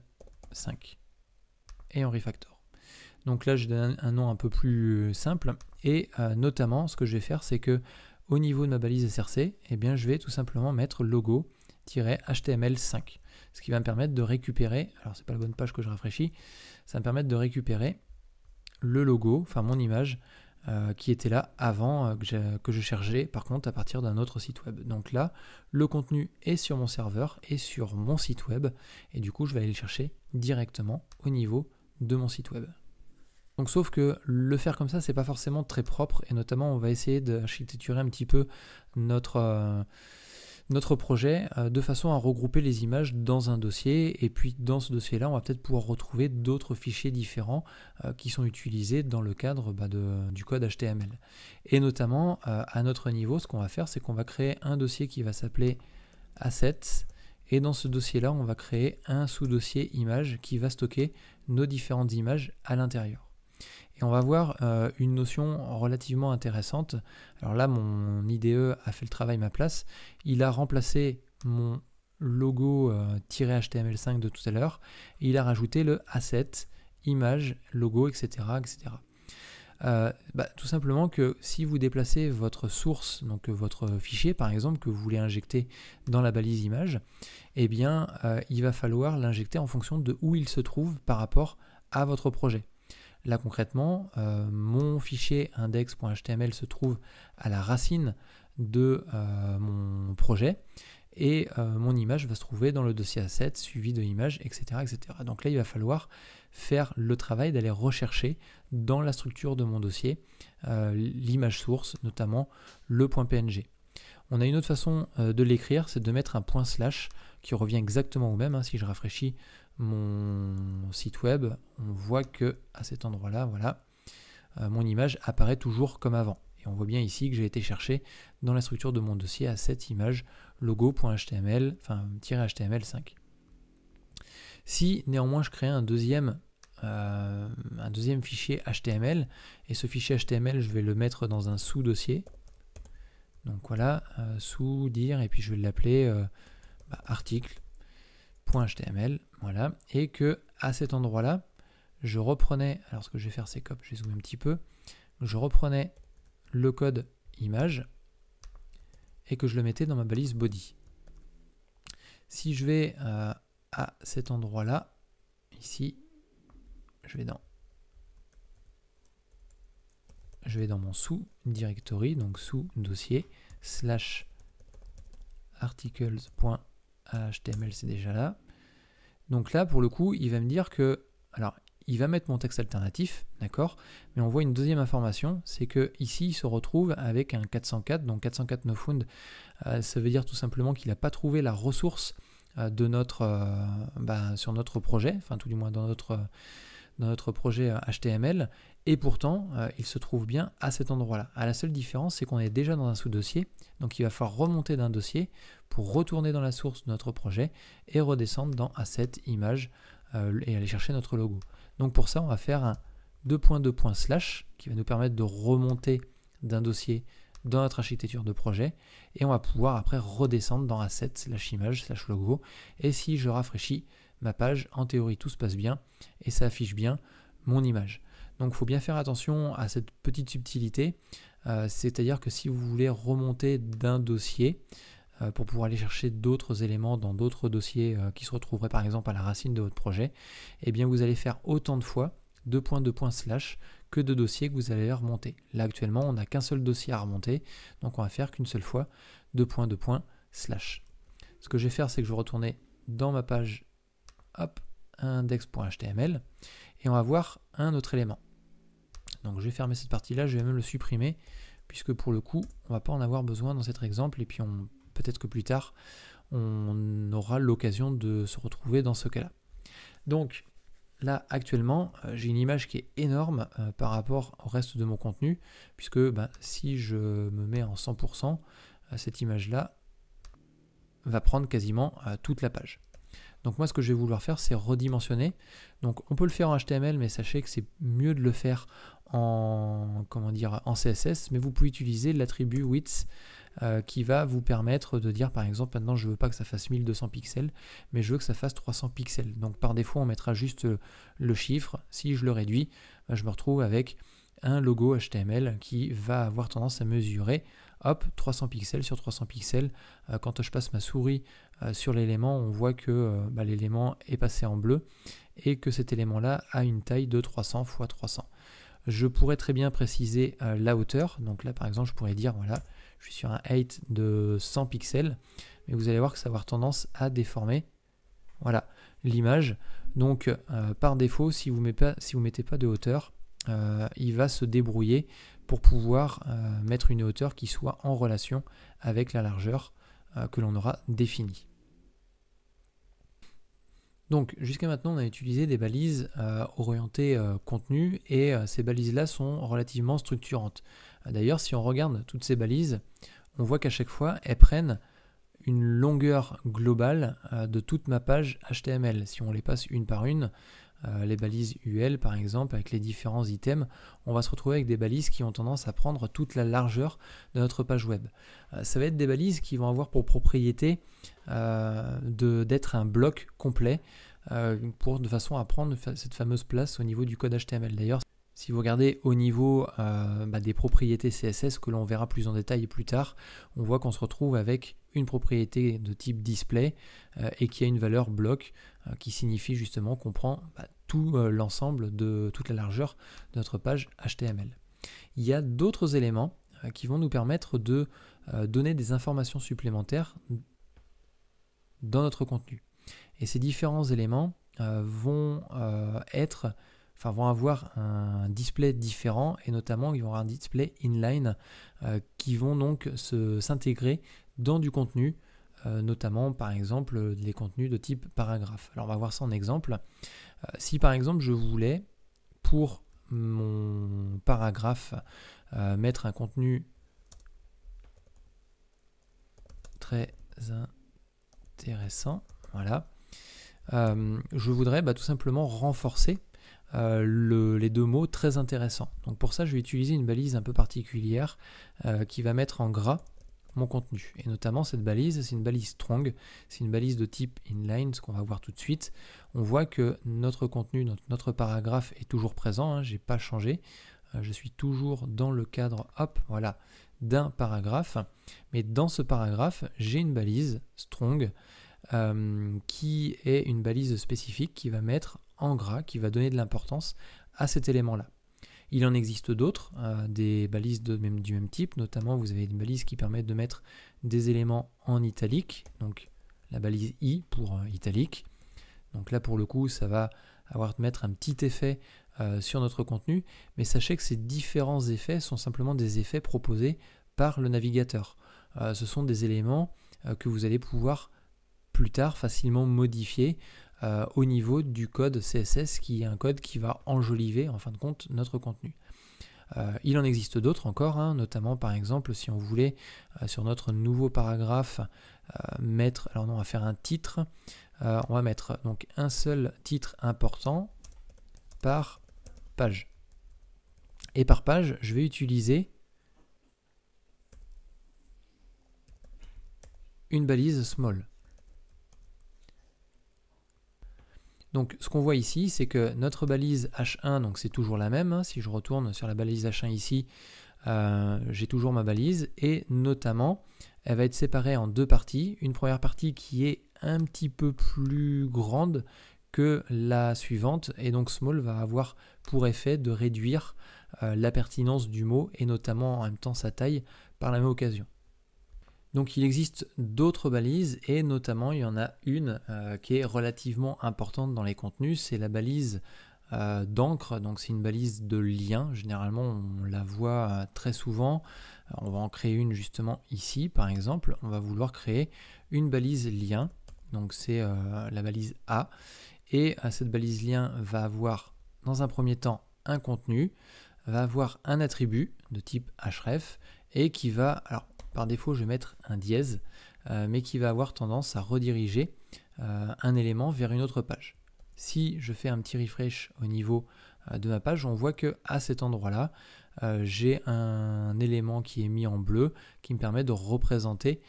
Speaker 1: et on refactor. Donc là je donne un, nom un peu plus simple et euh, notamment ce que je vais faire c'est que au niveau de ma balise SRC, eh bien je vais tout simplement mettre logo html5 ce qui va me permettre de récupérer, alors c'est pas la bonne page que je rafraîchis, ça me permettre de récupérer le logo, enfin mon image euh, qui était là avant euh, que, je cherchais, par contre à partir d'un autre site web. Donc là, le contenu est sur mon serveur et sur mon site web et du coup je vais aller le chercher directement au niveau de mon site web. Donc sauf que le faire comme ça, c'est pas forcément très propre et notamment on va essayer d'architecturer un petit peu notre... Euh, notre projet euh, de façon à regrouper les images dans un dossier. Et puis dans ce dossier-là, on va peut-être pouvoir retrouver d'autres fichiers différents euh, qui sont utilisés dans le cadre bah, du code HTML. Et notamment, euh, à notre niveau, ce qu'on va faire, c'est qu'on va créer un dossier qui va s'appeler Assets. Et dans ce dossier-là, on va créer un sous-dossier image qui va stocker nos différentes images à l'intérieur. Et on va voir euh, une notion relativement intéressante. Alors là, mon IDE a fait le travail ma place. Il a remplacé mon logo -html5 euh, de tout à l'heure. Et il a rajouté le asset, image, logo, etc. etc. Euh, bah, tout simplement que si vous déplacez votre source, donc votre fichier par exemple que vous voulez injecter dans la balise image, eh bien il va falloir l'injecter en fonction de où il se trouve par rapport à votre projet. Là concrètement, euh, mon fichier index.html se trouve à la racine de euh, mon projet et euh, mon image va se trouver dans le dossier asset suivi de l'image, etc., etc. Donc là, il va falloir faire le travail d'aller rechercher dans la structure de mon dossier l'image source, notamment le .png. On a une autre façon de l'écrire, c'est de mettre un point slash qui revient exactement au même. Hein, si je rafraîchis mon site web, on voit que à cet endroit-là, voilà, euh, mon image apparaît toujours comme avant. Et on voit bien ici que j'ai été chercher dans la structure de mon dossier à cette image logo.html, enfin html5. Si néanmoins je crée un deuxième, euh, un deuxième fichier HTML, et ce fichier HTML je vais le mettre dans un sous-dossier. Donc voilà, euh, sous dire, et puis je vais l'appeler bah, article .html, voilà, et que à cet endroit-là, je reprenais, alors ce que je vais faire c'est cop je vais zoomer un petit peu, je reprenais le code image et que je le mettais dans ma balise body. Si je vais euh, à cet endroit-là, ici, je vais dans je vais dans mon sous directory, donc sous dossier, slash articles.html HTML, c'est déjà là. Donc là, pour le coup, il va me dire que... Alors, il va mettre mon texte alternatif, d'accord Mais on voit une deuxième information, c'est que ici, il se retrouve avec un 404, donc 404 no found. ça veut dire tout simplement qu'il n'a pas trouvé la ressource euh, de notre, euh, bah, sur notre projet, enfin tout du moins dans notre, dans notre projet HTML, euh, et pourtant euh, il se trouve bien à cet endroit-là. À ah, la seule différence, c'est qu'on est déjà dans un sous-dossier, donc il va falloir remonter d'un dossier pour retourner dans la source de notre projet et redescendre dans Asset, Image euh, et aller chercher notre logo. Donc pour ça, on va faire un 2.2. slash qui va nous permettre de remonter d'un dossier dans notre architecture de projet et on va pouvoir après redescendre dans Asset slash image slash logo et si je rafraîchis ma page. En théorie, tout se passe bien et ça affiche bien mon image. Donc il faut bien faire attention à cette petite subtilité. Euh, c'est-à-dire que si vous voulez remonter d'un dossier euh, pour pouvoir aller chercher d'autres éléments dans d'autres dossiers euh, qui se retrouveraient par exemple à la racine de votre projet, eh bien vous allez faire autant de fois deux points, deux points, slash que de dossiers que vous allez remonter. Là actuellement on n'a qu'un seul dossier à remonter, donc on va faire qu'une seule fois deux points, deux points, slash. Ce que je vais faire c'est que je vais retourner dans ma page hop, index.html, et on va voir un autre élément. Donc je vais fermer cette partie-là, je vais même le supprimer, puisque pour le coup, on va pas en avoir besoin dans cet exemple, et puis peut-être que plus tard, on aura l'occasion de se retrouver dans ce cas-là. Donc là, actuellement, euh, j'ai une image qui est énorme euh, par rapport au reste de mon contenu, puisque ben, si je me mets en 100%, euh, cette image-là va prendre quasiment toute la page. Donc moi ce que je vais vouloir faire c'est redimensionner. Donc on peut le faire en HTML mais sachez que c'est mieux de le faire en comment dire en CSS mais vous pouvez utiliser l'attribut width euh, qui va vous permettre de dire par exemple maintenant je ne veux pas que ça fasse 1200 pixels mais je veux que ça fasse 300 pixels donc par défaut on mettra juste euh, le chiffre si je le réduis bah, je me retrouve avec un logo HTML qui va avoir tendance à mesurer hop, 300 pixels sur 300 pixels. Euh, quand je passe ma souris euh, sur l'élément, on voit que euh, bah, l'élément est passé en bleu et que cet élément-là a une taille de 300 x 300. Je pourrais très bien préciser la hauteur. Donc là, par exemple, je pourrais dire, voilà, je suis sur un height de 100 pixels. Mais vous allez voir que ça va avoir tendance à déformer. Voilà, l'image. Donc par défaut, si vous ne mettez, pas de hauteur, il va se débrouiller pour pouvoir euh, mettre une hauteur qui soit en relation avec la largeur euh, que l'on aura définie. Donc jusqu'à maintenant on a utilisé des balises euh, orientées contenu et ces balises là sont relativement structurantes. D'ailleurs si on regarde toutes ces balises, on voit qu'à chaque fois elles prennent une longueur globale de toute ma page HTML. Si on les passe une par une, euh, les balises UL par exemple, avec les différents items, on va se retrouver avec des balises qui ont tendance à prendre toute la largeur de notre page web. Euh, ça va être des balises qui vont avoir pour propriété euh, d'être un bloc complet pour de façon à prendre cette fameuse place au niveau du code HTML. D'ailleurs, si vous regardez au niveau bah, des propriétés CSS que l'on verra plus en détail plus tard, on voit qu'on se retrouve avec une propriété de type display et qui a une valeur bloc euh, qui signifie justement qu'on prend bah, tout euh, l'ensemble de toute la largeur de notre page HTML. Il y a d'autres éléments euh, qui vont nous permettre de donner des informations supplémentaires dans notre contenu. Et ces différents éléments vont être Enfin, vont avoir un display différent et notamment ils vont avoir un display inline qui vont donc s'intégrer dans du contenu euh, notamment par exemple les contenus de type paragraphe. Alors on va voir ça en exemple. Euh, si par exemple je voulais pour mon paragraphe euh, mettre un contenu très intéressant, voilà, je voudrais bah, tout simplement renforcer les deux mots très intéressants. Donc pour ça, je vais utiliser une balise un peu particulière qui va mettre en gras mon contenu. Et notamment cette balise, c'est une balise strong, c'est une balise de type inline, ce qu'on va voir tout de suite. On voit que notre contenu, notre, paragraphe est toujours présent, hein, j'ai pas changé. Euh, je suis toujours dans le cadre, hop, voilà, d'un paragraphe. Mais dans ce paragraphe, j'ai une balise strong euh, qui est une balise spécifique qui va mettre en gras, qui va donner de l'importance à cet élément-là. Il en existe d'autres, euh, des balises de même, du même type, notamment vous avez une balise qui permet de mettre des éléments en italique, donc la balise I pour euh, italique. Donc là pour le coup ça va avoir de mettre un petit effet euh, sur notre contenu, mais sachez que ces différents effets sont simplement des effets proposés par le navigateur. ce sont des éléments que vous allez pouvoir plus tard facilement modifier euh, au niveau du code CSS qui est un code qui va enjoliver en fin de compte notre contenu. Euh, il en existe d'autres encore, hein, notamment par exemple si on voulait euh, sur notre nouveau paragraphe mettre, alors non, on va faire un titre, on va mettre donc un seul titre important par page. Et par page, je vais utiliser une balise small. Donc ce qu'on voit ici, c'est que notre balise H1, donc c'est toujours la même, hein. si je retourne sur la balise H1 ici, euh, j'ai toujours ma balise, et notamment, elle va être séparée en deux parties. Une première partie qui est un petit peu plus grande que la suivante, et donc small va avoir pour effet de réduire euh, la pertinence du mot, et notamment en même temps sa taille, par la même occasion. Donc il existe d'autres balises et notamment il y en a une euh, qui est relativement importante dans les contenus, c'est la balise euh, d'encre, donc c'est une balise de lien, généralement on la voit euh, très souvent, on va en créer une justement ici par exemple, on va vouloir créer une balise lien, donc c'est la balise A, et cette balise lien va avoir dans un premier temps un contenu, va avoir un attribut de type href et qui va, alors par défaut je vais mettre un dièse, euh, mais qui va avoir tendance à rediriger euh, un élément vers une autre page. Si je fais un petit refresh au niveau euh, de ma page, on voit que à cet endroit-là, j'ai un élément qui est mis en bleu qui me permet de représenter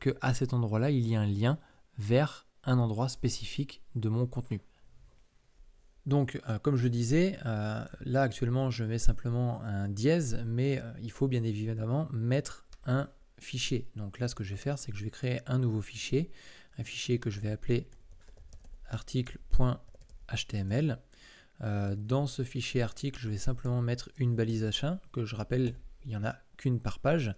Speaker 1: que à cet endroit-là, il y a un lien vers un endroit spécifique de mon contenu. Donc, comme je disais, là actuellement, je mets simplement un dièse, mais il faut bien évidemment mettre un fichier. Donc là, ce que je vais faire, c'est que je vais créer un nouveau fichier, un fichier que je vais appeler article.html. Euh, dans ce fichier article, je vais simplement mettre une balise H1, que je rappelle, il n'y en a qu'une par page.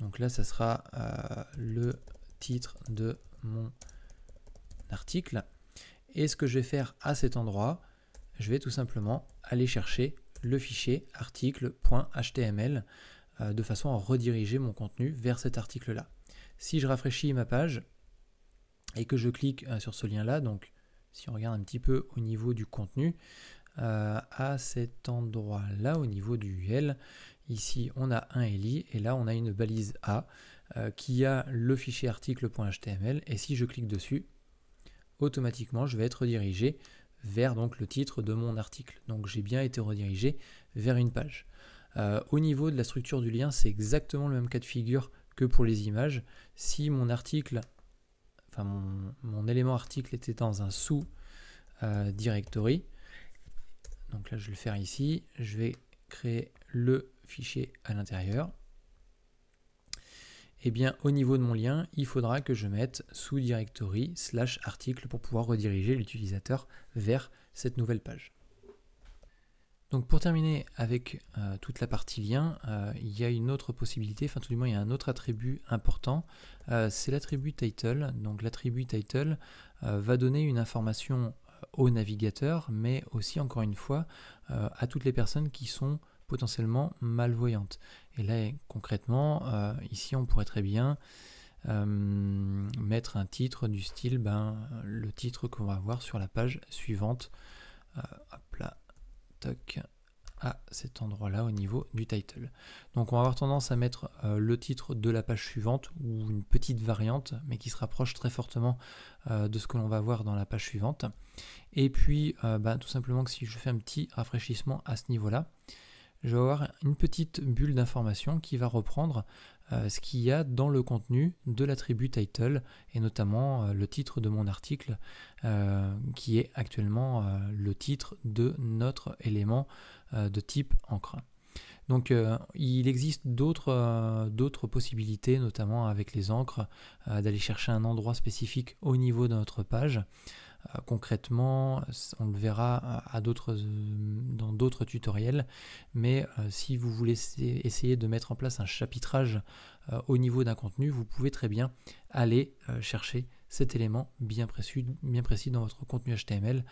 Speaker 1: Donc là, ça sera euh, le titre de mon article. Et ce que je vais faire à cet endroit, je vais tout simplement aller chercher le fichier article.html euh, de façon à rediriger mon contenu vers cet article-là. Si je rafraîchis ma page et que je clique euh, sur ce lien-là, donc si on regarde un petit peu au niveau du contenu, euh, à cet endroit-là, au niveau du UL, ici on a un LI et là on a une balise A qui a le fichier article.html et si je clique dessus, automatiquement je vais être redirigé vers donc le titre de mon article. Donc j'ai bien été redirigé vers une page. Euh, au niveau de la structure du lien, c'est exactement le même cas de figure que pour les images. Si mon article, enfin mon, élément article était dans un sous-directory, euh, donc là je vais le faire ici, je vais créer le fichier à l'intérieur. Et eh bien au niveau de mon lien, il faudra que je mette sous-directory slash article pour pouvoir rediriger l'utilisateur vers cette nouvelle page. Donc pour terminer avec euh, toute la partie lien, euh, il y a une autre possibilité, enfin tout du moins il y a un autre attribut important, euh, c'est l'attribut title. Donc l'attribut title va donner une information au navigateur, mais aussi encore une fois à toutes les personnes qui sont potentiellement malvoyantes. Et là concrètement, ici on pourrait très bien mettre un titre du style, ben, le titre qu'on va avoir sur la page suivante toc, à cet endroit-là au niveau du title. Donc on va avoir tendance à mettre euh, le titre de la page suivante ou une petite variante, mais qui se rapproche très fortement euh, de ce que l'on va voir dans la page suivante. Et puis euh, bah, tout simplement que si je fais un petit rafraîchissement à ce niveau-là, je vais avoir une petite bulle d'information qui va reprendre euh, ce qu'il y a dans le contenu de l'attribut title et notamment euh, le titre de mon article euh, qui est actuellement le titre de notre élément de type encre. Donc il existe d'autres possibilités, notamment avec les encres, d'aller chercher un endroit spécifique au niveau de notre page. Euh, concrètement, on le verra euh, à euh, dans d'autres tutoriels, mais si vous voulez essayer de mettre en place un chapitrage au niveau d'un contenu, vous pouvez très bien aller chercher cet élément bien précis, bien précis dans votre contenu HTML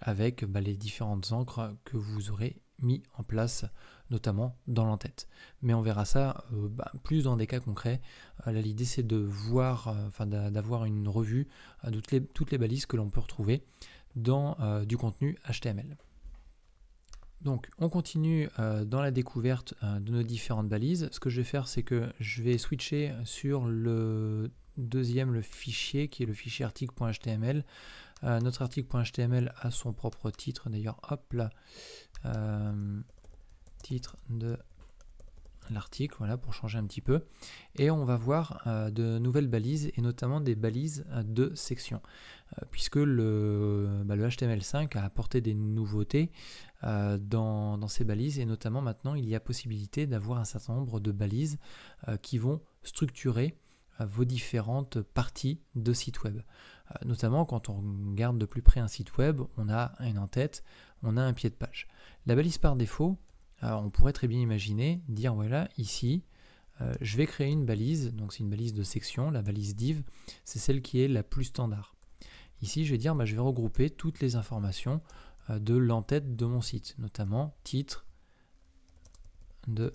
Speaker 1: avec bah, les différentes encres que vous aurez mis en place, notamment dans l'entête. Mais on verra ça euh, bah, plus dans des cas concrets. Euh, l'idée c'est de voir, euh, enfin d'avoir une revue de toutes les, toutes les balises que l'on peut retrouver dans du contenu HTML. Donc on continue dans la découverte de nos différentes balises. Ce que je vais faire c'est que je vais switcher sur le deuxième, le fichier qui est le fichier article.html euh, notre article.html a son propre titre d'ailleurs. Hop là. Euh, titre de l'article, voilà, pour changer un petit peu. Et on va voir euh, de nouvelles balises, et notamment des balises de section, puisque le, HTML5 bah, a apporté des nouveautés dans, ces balises, et notamment maintenant, il y a possibilité d'avoir un certain nombre de balises qui vont structurer vos différentes parties de site web. Euh, notamment quand on regarde de plus près un site web, on a une en-tête, on a un pied de page. La balise par défaut, euh, on pourrait très bien imaginer dire voilà, ici, euh, je vais créer une balise, donc c'est une balise de section, la balise div, c'est celle qui est la plus standard. Ici, je vais dire, bah, je vais regrouper toutes les informations de l'entête de mon site, notamment titre de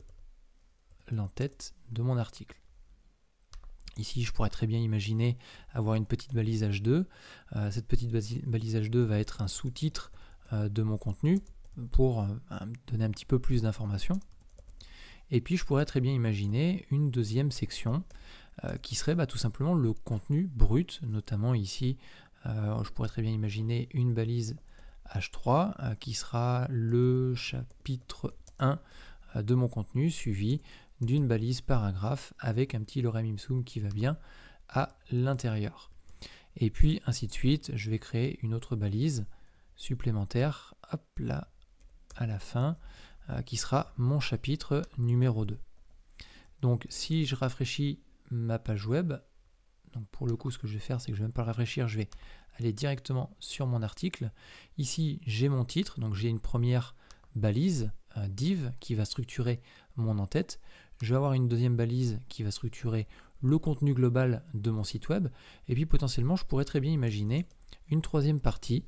Speaker 1: l'entête de mon article. Ici, je pourrais très bien imaginer avoir une petite balise H2. Euh, cette petite balise H2 va être un sous-titre euh, de mon contenu pour euh, donner un petit peu plus d'informations. Et puis, je pourrais très bien imaginer une deuxième section qui serait bah, tout simplement le contenu brut, notamment ici, je pourrais très bien imaginer une balise H3 qui sera le chapitre 1 de mon contenu suivi d'une balise paragraphe avec un petit lorem ipsum qui va bien à l'intérieur. Et puis ainsi de suite, je vais créer une autre balise supplémentaire, hop là, à la fin, euh, qui sera mon chapitre numéro 2. Donc si je rafraîchis ma page web, donc pour le coup ce que je vais faire c'est que je ne vais même pas rafraîchir, je vais aller directement sur mon article. Ici j'ai mon titre, donc j'ai une première balise, euh, div, qui va structurer mon en-tête je vais avoir une deuxième balise qui va structurer le contenu global de mon site web, et puis potentiellement je pourrais très bien imaginer une troisième partie,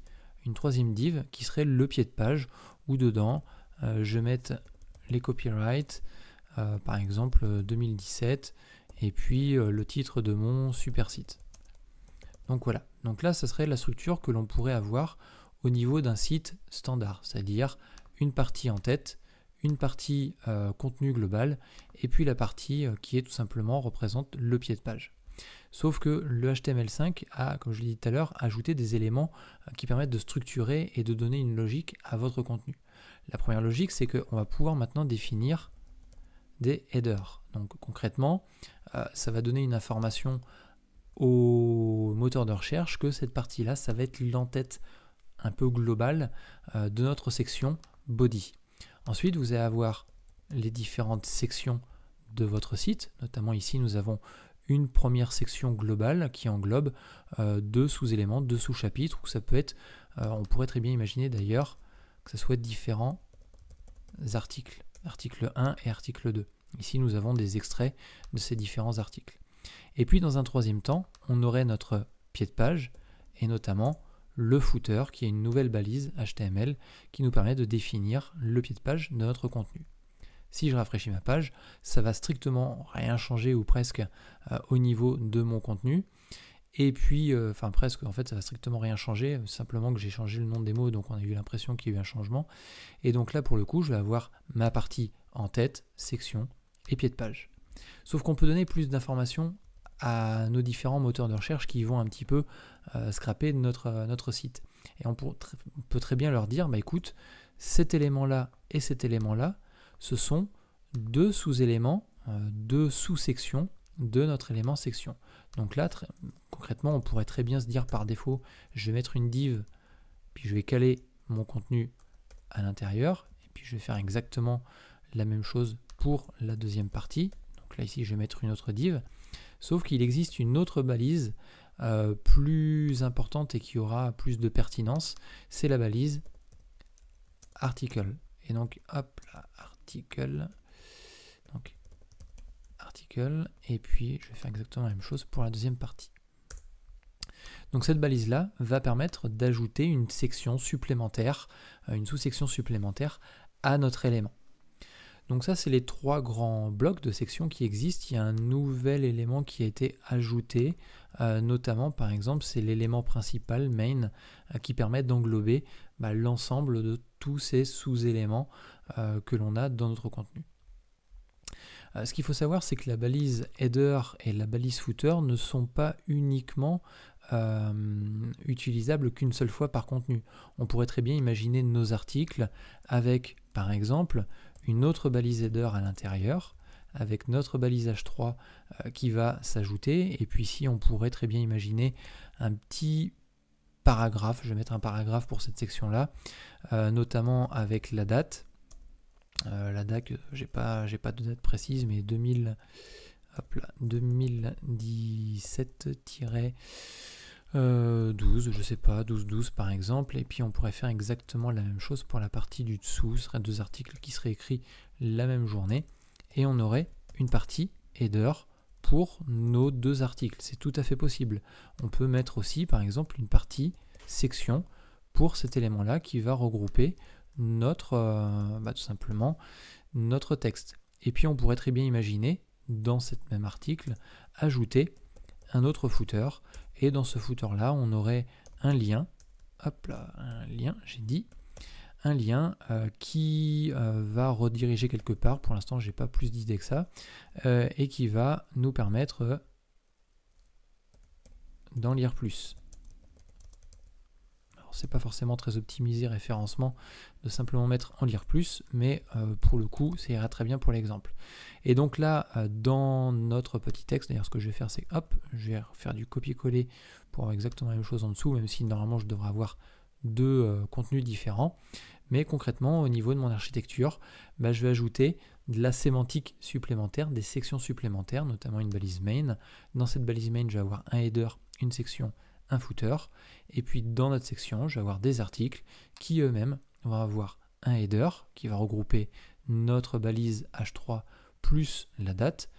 Speaker 1: une troisième div qui serait le pied de page, où dedans euh, je mette les copyrights, euh, par exemple 2017, euh, et puis le titre de mon super site. Donc voilà, donc là ça serait la structure que l'on pourrait avoir au niveau d'un site standard, c'est-à-dire une partie en tête, une partie euh, contenu global et puis la partie euh, qui est tout simplement représente le pied de page. Sauf que le HTML5 a, comme je l'ai dit tout à l'heure, ajouté des éléments euh, qui permettent de structurer et de donner une logique à votre contenu. La première logique, c'est qu'on va pouvoir maintenant définir des headers. Donc concrètement, ça va donner une information au moteur de recherche que cette partie-là, ça va être l'entête un peu globale de notre section body. Ensuite, vous allez avoir les différentes sections de votre site. Notamment ici, nous avons une première section globale qui englobe euh, deux sous-éléments, deux sous-chapitres, ça peut être, euh, on pourrait très bien imaginer d'ailleurs que ce soit différents articles, article 1 et article 2. Ici, nous avons des extraits de ces différents articles. Et puis, dans un troisième temps, on aurait notre pied de page, et notamment le footer, qui est une nouvelle balise HTML qui nous permet de définir le pied de page de notre contenu. Si je rafraîchis ma page, ça va strictement rien changer ou presque euh, au niveau de mon contenu. Et puis, euh, enfin presque, en fait, ça va strictement rien changer, simplement que j'ai changé le nom des mots, donc on a eu l'impression qu'il y a eu un changement. Et donc là, pour le coup, je vais avoir ma partie en tête, section et pied de page. Sauf qu'on peut donner plus d'informations à nos différents moteurs de recherche qui vont un petit peu euh, scraper notre, euh, notre site. Et on, peut très bien leur dire, bah écoute, cet élément-là et cet élément-là, ce sont deux sous-éléments, euh, deux sous-sections de notre élément section. Donc là, concrètement, on pourrait très bien se dire par défaut, je vais mettre une div, puis je vais caler mon contenu à l'intérieur, et puis je vais faire exactement la même chose pour la deuxième partie. Donc là, ici, je vais mettre une autre div, sauf qu'il existe une autre balise euh, plus importante et qui aura plus de pertinence, c'est la balise article. Et donc, hop, là, article. Donc, article. Et puis, je vais faire exactement la même chose pour la deuxième partie. Donc cette balise-là va permettre d'ajouter une section supplémentaire, euh, une sous-section supplémentaire à notre élément. Donc ça, c'est les trois grands blocs de sections qui existent. Il y a un nouvel élément qui a été ajouté, euh, notamment par exemple, c'est l'élément principal, main, euh, qui permet d'englober bah, l'ensemble de tous ces sous-éléments euh, que l'on a dans notre contenu. ce qu'il faut savoir, c'est que la balise header et la balise footer ne sont pas uniquement utilisables qu'une seule fois par contenu. On pourrait très bien imaginer nos articles avec, par exemple, une autre balise header à l'intérieur avec notre balisage H3 euh, qui va s'ajouter. Et puis ici, on pourrait très bien imaginer un petit paragraphe, je vais mettre un paragraphe pour cette section-là, euh, notamment avec la date. Euh, la date, j'ai pas, j'ai pas de date précise, mais 2000, 2017- 12, euh, je sais pas, 12-12 par exemple, et puis on pourrait faire exactement la même chose pour la partie du dessous, ce deux articles qui seraient écrits la même journée, et on aurait une partie header pour nos deux articles, c'est tout à fait possible. On peut mettre aussi par exemple une partie section pour cet élément-là qui va regrouper notre, euh, bah, tout simplement, notre texte. Et puis on pourrait très bien imaginer, dans cet même article, ajouter un autre footer et dans ce footer-là, on aurait un lien, hop là, un lien, j'ai dit, un lien euh, qui euh, va rediriger quelque part, pour l'instant j'ai pas plus d'idées que ça, euh, et qui va nous permettre d'en lire plus c'est pas forcément très optimisé référencement de simplement mettre en lire plus, mais euh, pour le coup ça ira très bien pour l'exemple. Et donc là euh, dans notre petit texte, d'ailleurs ce que je vais faire c'est hop, je vais faire du copier-coller pour avoir exactement la même chose en dessous, même si normalement je devrais avoir deux euh, contenus différents. Mais concrètement au niveau de mon architecture, bah, je vais ajouter de la sémantique supplémentaire, des sections supplémentaires, notamment une balise main. Dans cette balise main je vais avoir un header, une section un footer. Et puis dans notre section, je vais avoir des articles qui eux-mêmes vont avoir un header qui va regrouper notre balise H3 plus la date,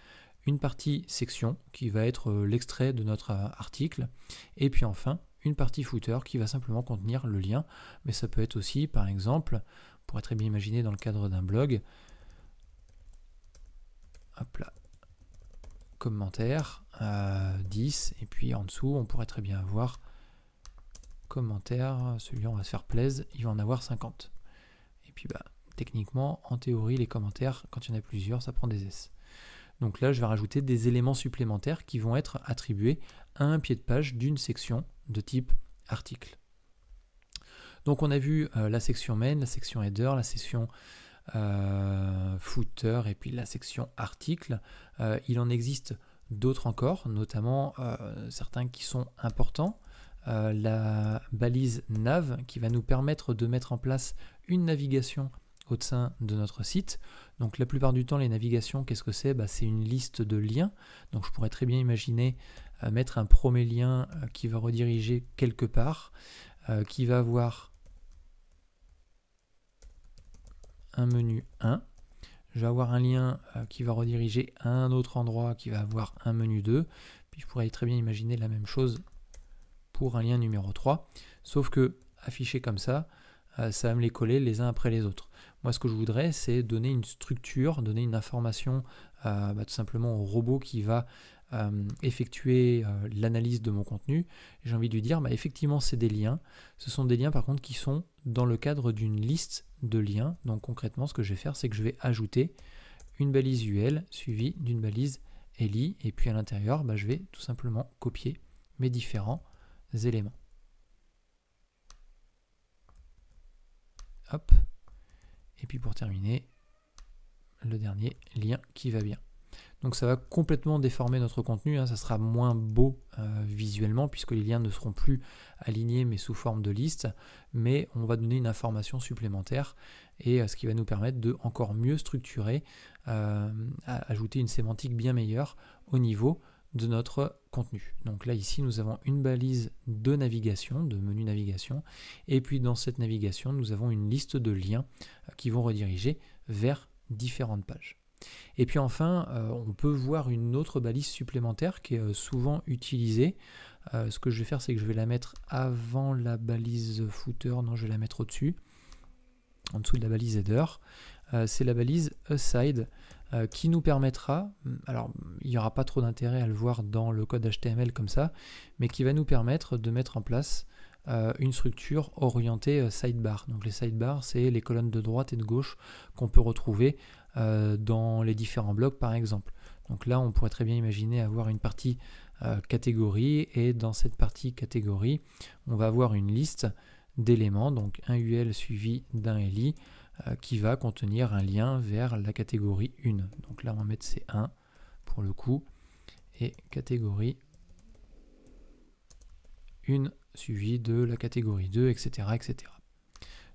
Speaker 1: une partie section qui va être euh, l'extrait de notre euh, article, et puis enfin une partie footer qui va simplement contenir le lien, mais ça peut être aussi par exemple, pour être bien imaginé dans le cadre d'un blog, un plat commentaire, 10, euh, et puis en dessous, on pourrait très bien avoir commentaire, celui on va se faire plaisir il va en avoir 50. Et puis bah, techniquement, en théorie, les commentaires, quand il y en a plusieurs, ça prend des S. Donc là, je vais rajouter des éléments supplémentaires qui vont être attribués à un pied de page d'une section de type article. Donc on a vu euh, la section main, la section header, la section euh, footer et puis la section article. il en existe d'autres encore, notamment euh, certains qui sont importants. Euh, la balise nav qui va nous permettre de mettre en place une navigation au sein de notre site. Donc la plupart du temps, les navigations, qu'est-ce que c'est bah, C'est une liste de liens. Donc je pourrais très bien imaginer euh, mettre un premier lien qui va rediriger quelque part, qui va avoir un menu 1 je vais avoir un lien euh, qui va rediriger à un autre endroit qui va avoir un menu 2. Puis je pourrais très bien imaginer la même chose pour un lien numéro 3. Sauf que affiché comme ça, euh, ça va me les coller les uns après les autres. Moi, ce que je voudrais, c'est donner une structure, donner une information euh, bah, tout simplement au robot qui va euh, effectuer euh, l'analyse de mon contenu, j'ai envie de lui dire, bah, effectivement, c'est des liens. Ce sont des liens, par contre, qui sont dans le cadre d'une liste de liens. Donc, concrètement, ce que je vais faire, c'est que je vais ajouter une balise UL suivie d'une balise LI. Et puis, à l'intérieur, bah, je vais tout simplement copier mes différents éléments. Hop. Et puis, pour terminer, le dernier lien qui va bien. Donc ça va complètement déformer notre contenu, hein. ça sera moins beau euh, visuellement puisque les liens ne seront plus alignés mais sous forme de liste, mais on va donner une information supplémentaire et euh, ce qui va nous permettre de encore mieux structurer, euh, ajouter une sémantique bien meilleure au niveau de notre contenu. Donc là ici nous avons une balise de navigation, de menu navigation, et puis dans cette navigation nous avons une liste de liens qui vont rediriger vers différentes pages. Et puis enfin, euh, on peut voir une autre balise supplémentaire qui est euh, souvent utilisée. Euh, ce que je vais faire, c'est que je vais la mettre avant la balise footer. Non, je vais la mettre au-dessus, en dessous de la balise header. c'est la balise aside qui nous permettra, mm, alors il n'y aura pas trop d'intérêt à le voir dans le code HTML comme ça, mais qui va nous permettre de mettre en place une structure orientée sidebar. Donc les sidebars, c'est les colonnes de droite et de gauche qu'on peut retrouver euh, dans les différents blocs par exemple. Donc là, on pourrait très bien imaginer avoir une partie euh, catégorie et dans cette partie catégorie, on va avoir une liste d'éléments, donc un UL suivi d'un LI euh, qui va contenir un lien vers la catégorie 1. Donc là, on va mettre C1 pour le coup et catégorie 1 suivi de la catégorie 2, etc. etc.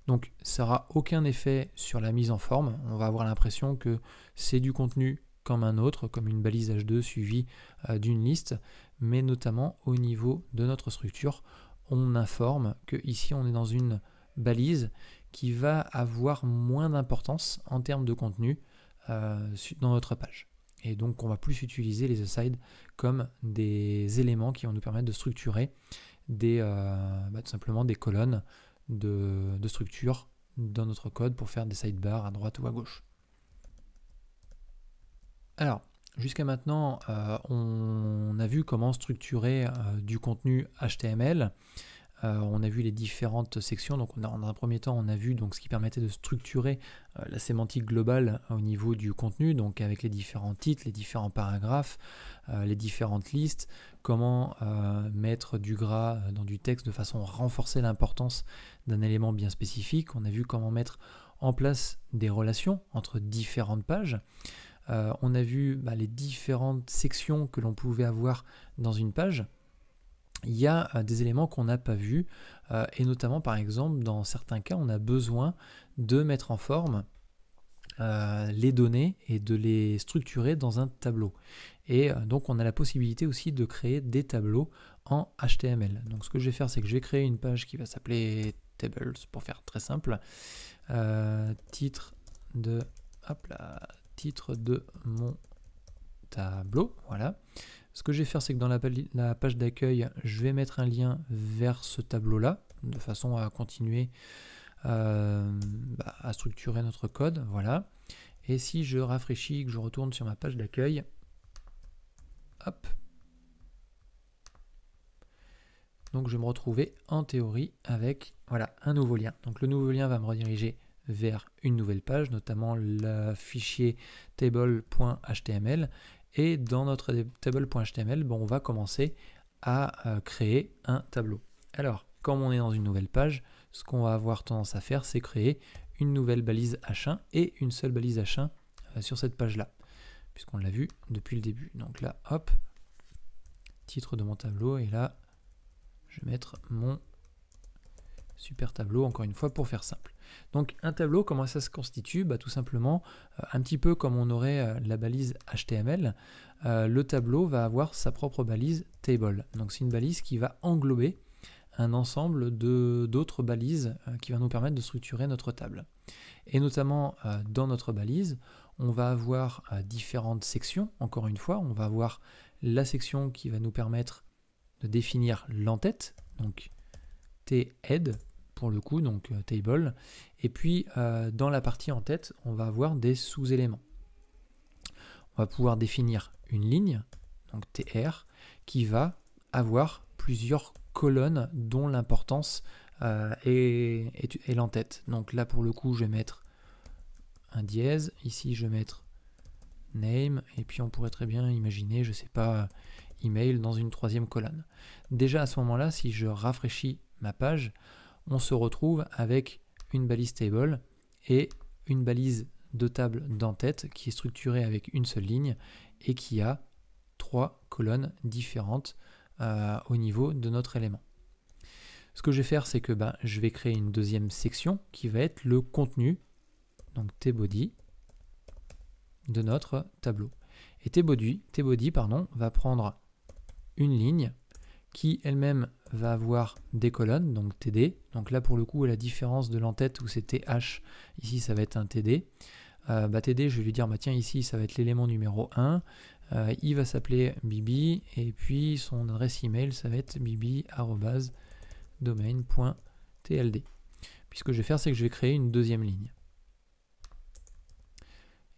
Speaker 1: Donc ça n'aura aucun effet sur la mise en forme. On va avoir l'impression que c'est du contenu comme un autre, comme une balise H2 suivie euh, d'une liste, mais notamment au niveau de notre structure, on informe qu'ici, on est dans une balise qui va avoir moins d'importance en termes de contenu euh, dans notre page. Et donc on va plus utiliser les aside » comme des éléments qui vont nous permettre de structurer euh, bah, tout simplement des colonnes de, structure dans notre code pour faire des sidebars à droite ou à gauche. Alors, jusqu'à maintenant, euh, on a vu comment structurer euh, du contenu HTML euh, on a vu les différentes sections. Donc, dans un premier temps, on a vu ce qui permettait de structurer euh, la sémantique globale euh, au niveau du contenu, donc avec les différents titres, les différents paragraphes, les différentes listes, comment mettre du gras dans du texte de façon à renforcer l'importance d'un élément bien spécifique. On a vu comment mettre en place des relations entre différentes pages. on a vu bah, les différentes sections que l'on pouvait avoir dans une page il y a euh, des éléments qu'on n'a pas vus, euh, et notamment par exemple dans certains cas on a besoin de mettre en forme euh, les données et de les structurer dans un tableau. Et donc on a la possibilité aussi de créer des tableaux en HTML. Donc ce que je vais faire c'est que je vais créer une page qui va s'appeler tables pour faire très simple. titre de titre de mon tableau, voilà. Ce que je vais faire, c'est que dans la, page d'accueil, je vais mettre un lien vers ce tableau-là, de façon à continuer euh, bah, à structurer notre code. Voilà. Et si je rafraîchis, que je retourne sur ma page d'accueil, hop, donc je vais me retrouver en théorie avec voilà, un nouveau lien. Donc le nouveau lien va me rediriger vers une nouvelle page, notamment le fichier table.html. Et dans notre table.html, bon, on va commencer à euh, créer un tableau. Alors, comme on est dans une nouvelle page, ce qu'on va avoir tendance à faire, c'est créer une nouvelle balise H1 et une seule balise H1 euh, sur cette page-là, puisqu'on l'a vu depuis le début. Donc là, hop, titre de mon tableau, et là, je vais mettre mon super tableau, encore une fois, pour faire simple. Donc un tableau, comment ça se constitue bah, Tout simplement, euh, un petit peu comme on aurait euh, la balise HTML, euh, le tableau va avoir sa propre balise table. Donc c'est une balise qui va englober un ensemble d'autres balises qui va nous permettre de structurer notre table. Et notamment dans notre balise, on va avoir différentes sections, encore une fois, on va avoir la section qui va nous permettre de définir l'entête, donc t pour le coup, donc euh, table. Et puis euh, dans la partie en tête, on va avoir des sous-éléments. On va pouvoir définir une ligne, donc TR, qui va avoir plusieurs colonnes dont l'importance euh, est, est, est tête Donc là pour le coup, je vais mettre un dièse. Ici, je vais mettre name. Et puis on pourrait très bien imaginer, je sais pas, email dans une troisième colonne. Déjà à ce moment-là, si je rafraîchis ma page, on se retrouve avec une balise table et une balise de table d'entête qui est structurée avec une seule ligne et qui a trois colonnes différentes euh, au niveau de notre élément. Ce que je vais faire, c'est que ben, je vais créer une deuxième section qui va être le contenu, donc body de notre tableau. Et tbody, body pardon, va prendre une ligne qui elle-même va avoir des colonnes, donc TD. Donc là, pour le coup, la différence de l'entête où c'était th ici, ça va être un TD. Euh, bah, TD, je vais lui dire, bah, tiens, ici, ça va être l'élément numéro 1. Euh, il va s'appeler Bibi, et puis son adresse email, ça va être bibi.domain.tld. Puis ce que je vais faire, c'est que je vais créer une deuxième ligne.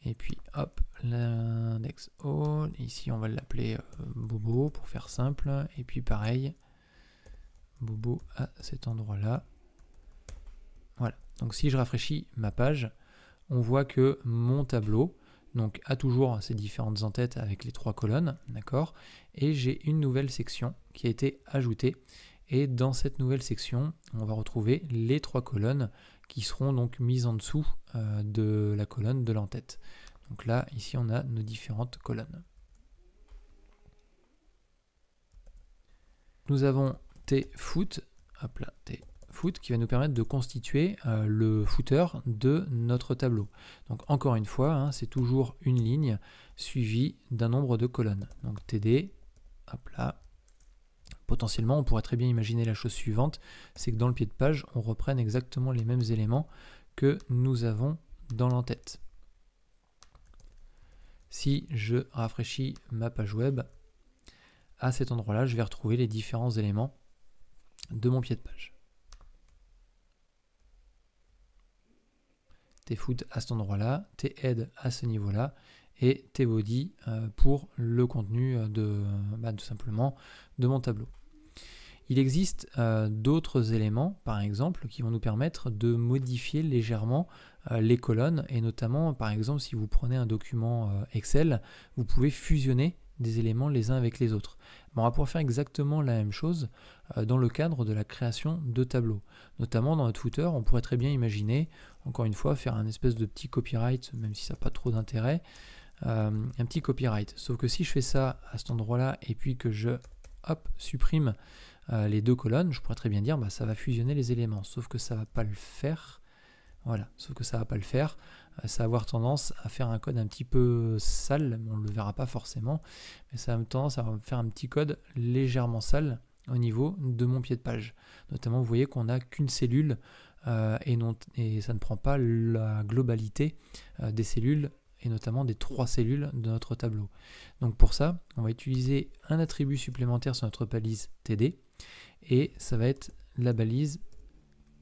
Speaker 1: Et puis, hop, l'index all. Ici, on va l'appeler euh, Bobo pour faire simple. Et puis, pareil, Bobo à cet endroit-là. Voilà. Donc si je rafraîchis ma page, on voit que mon tableau donc, a toujours ces différentes entêtes avec les trois colonnes, d'accord Et j'ai une nouvelle section qui a été ajoutée. Et dans cette nouvelle section, on va retrouver les trois colonnes qui seront donc mises en dessous euh, de la colonne de l'entête. Donc là, ici, on a nos différentes colonnes. Nous avons c'est foot, hop foot, qui va nous permettre de constituer euh, le footer de notre tableau. Donc encore une fois, hein, c'est toujours une ligne suivie d'un nombre de colonnes. Donc TD, hop là. Potentiellement, on pourrait très bien imaginer la chose suivante, c'est que dans le pied de page, on reprenne exactement les mêmes éléments que nous avons dans l'entête. Si je rafraîchis ma page web, à cet endroit-là, je vais retrouver les différents éléments de mon pied de page. Tes foot à cet endroit-là, tes head à ce niveau-là, et tes body euh, pour le contenu euh, de bah, tout simplement de mon tableau. Il existe euh, d'autres éléments, par exemple, qui vont nous permettre de modifier légèrement les colonnes, et notamment, par exemple, si vous prenez un document Excel, vous pouvez fusionner des éléments les uns avec les autres on va pouvoir faire exactement la même chose euh, dans le cadre de la création de tableaux. Notamment dans notre footer, on pourrait très bien imaginer, encore une fois, faire un espèce de petit copyright, même si ça n'a pas trop d'intérêt, euh, un petit copyright. Sauf que si je fais ça à cet endroit-là et puis que je supprime euh, les deux colonnes, je pourrais très bien dire bah, ça va fusionner les éléments. Sauf que ça ne va pas le faire. Voilà, sauf que ça ne va pas le faire ça va avoir tendance à faire un code un petit peu sale, on ne le verra pas forcément, mais ça a tendance à faire un petit code légèrement sale au niveau de mon pied de page. Notamment, vous voyez qu'on n'a qu'une cellule euh, et, non, et ça ne prend pas la globalité euh, des cellules et notamment des trois cellules de notre tableau. Donc pour ça, on va utiliser un attribut supplémentaire sur notre balise TD et ça va être la balise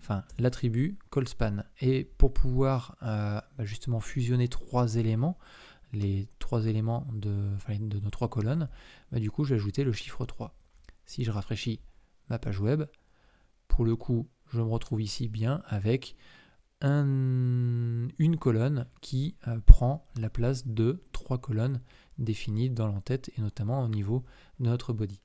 Speaker 1: enfin l'attribut colspan. Et pour pouvoir euh, bah, justement fusionner trois éléments, les trois éléments de, nos trois colonnes, bah, du coup j'ai ajouté le chiffre 3. Si je rafraîchis ma page web, pour le coup je me retrouve ici bien avec une colonne qui euh, prend la place de trois colonnes définies dans l'entête et notamment au niveau de notre body.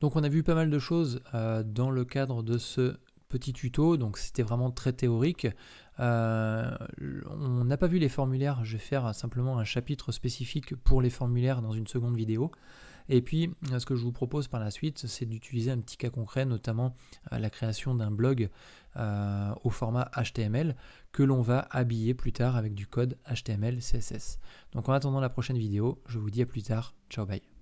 Speaker 1: Donc on a vu pas mal de choses euh, dans le cadre de ce petit tuto, donc c'était vraiment très théorique. Euh, on n'a pas vu les formulaires, je vais faire simplement un chapitre spécifique pour les formulaires dans une seconde vidéo. Et puis, ce que je vous propose par la suite, c'est d'utiliser un petit cas concret, notamment euh, la création d'un blog au format HTML que l'on va habiller plus tard avec du code HTML, CSS. Donc en attendant la prochaine vidéo, je vous dis à plus tard. Ciao, bye.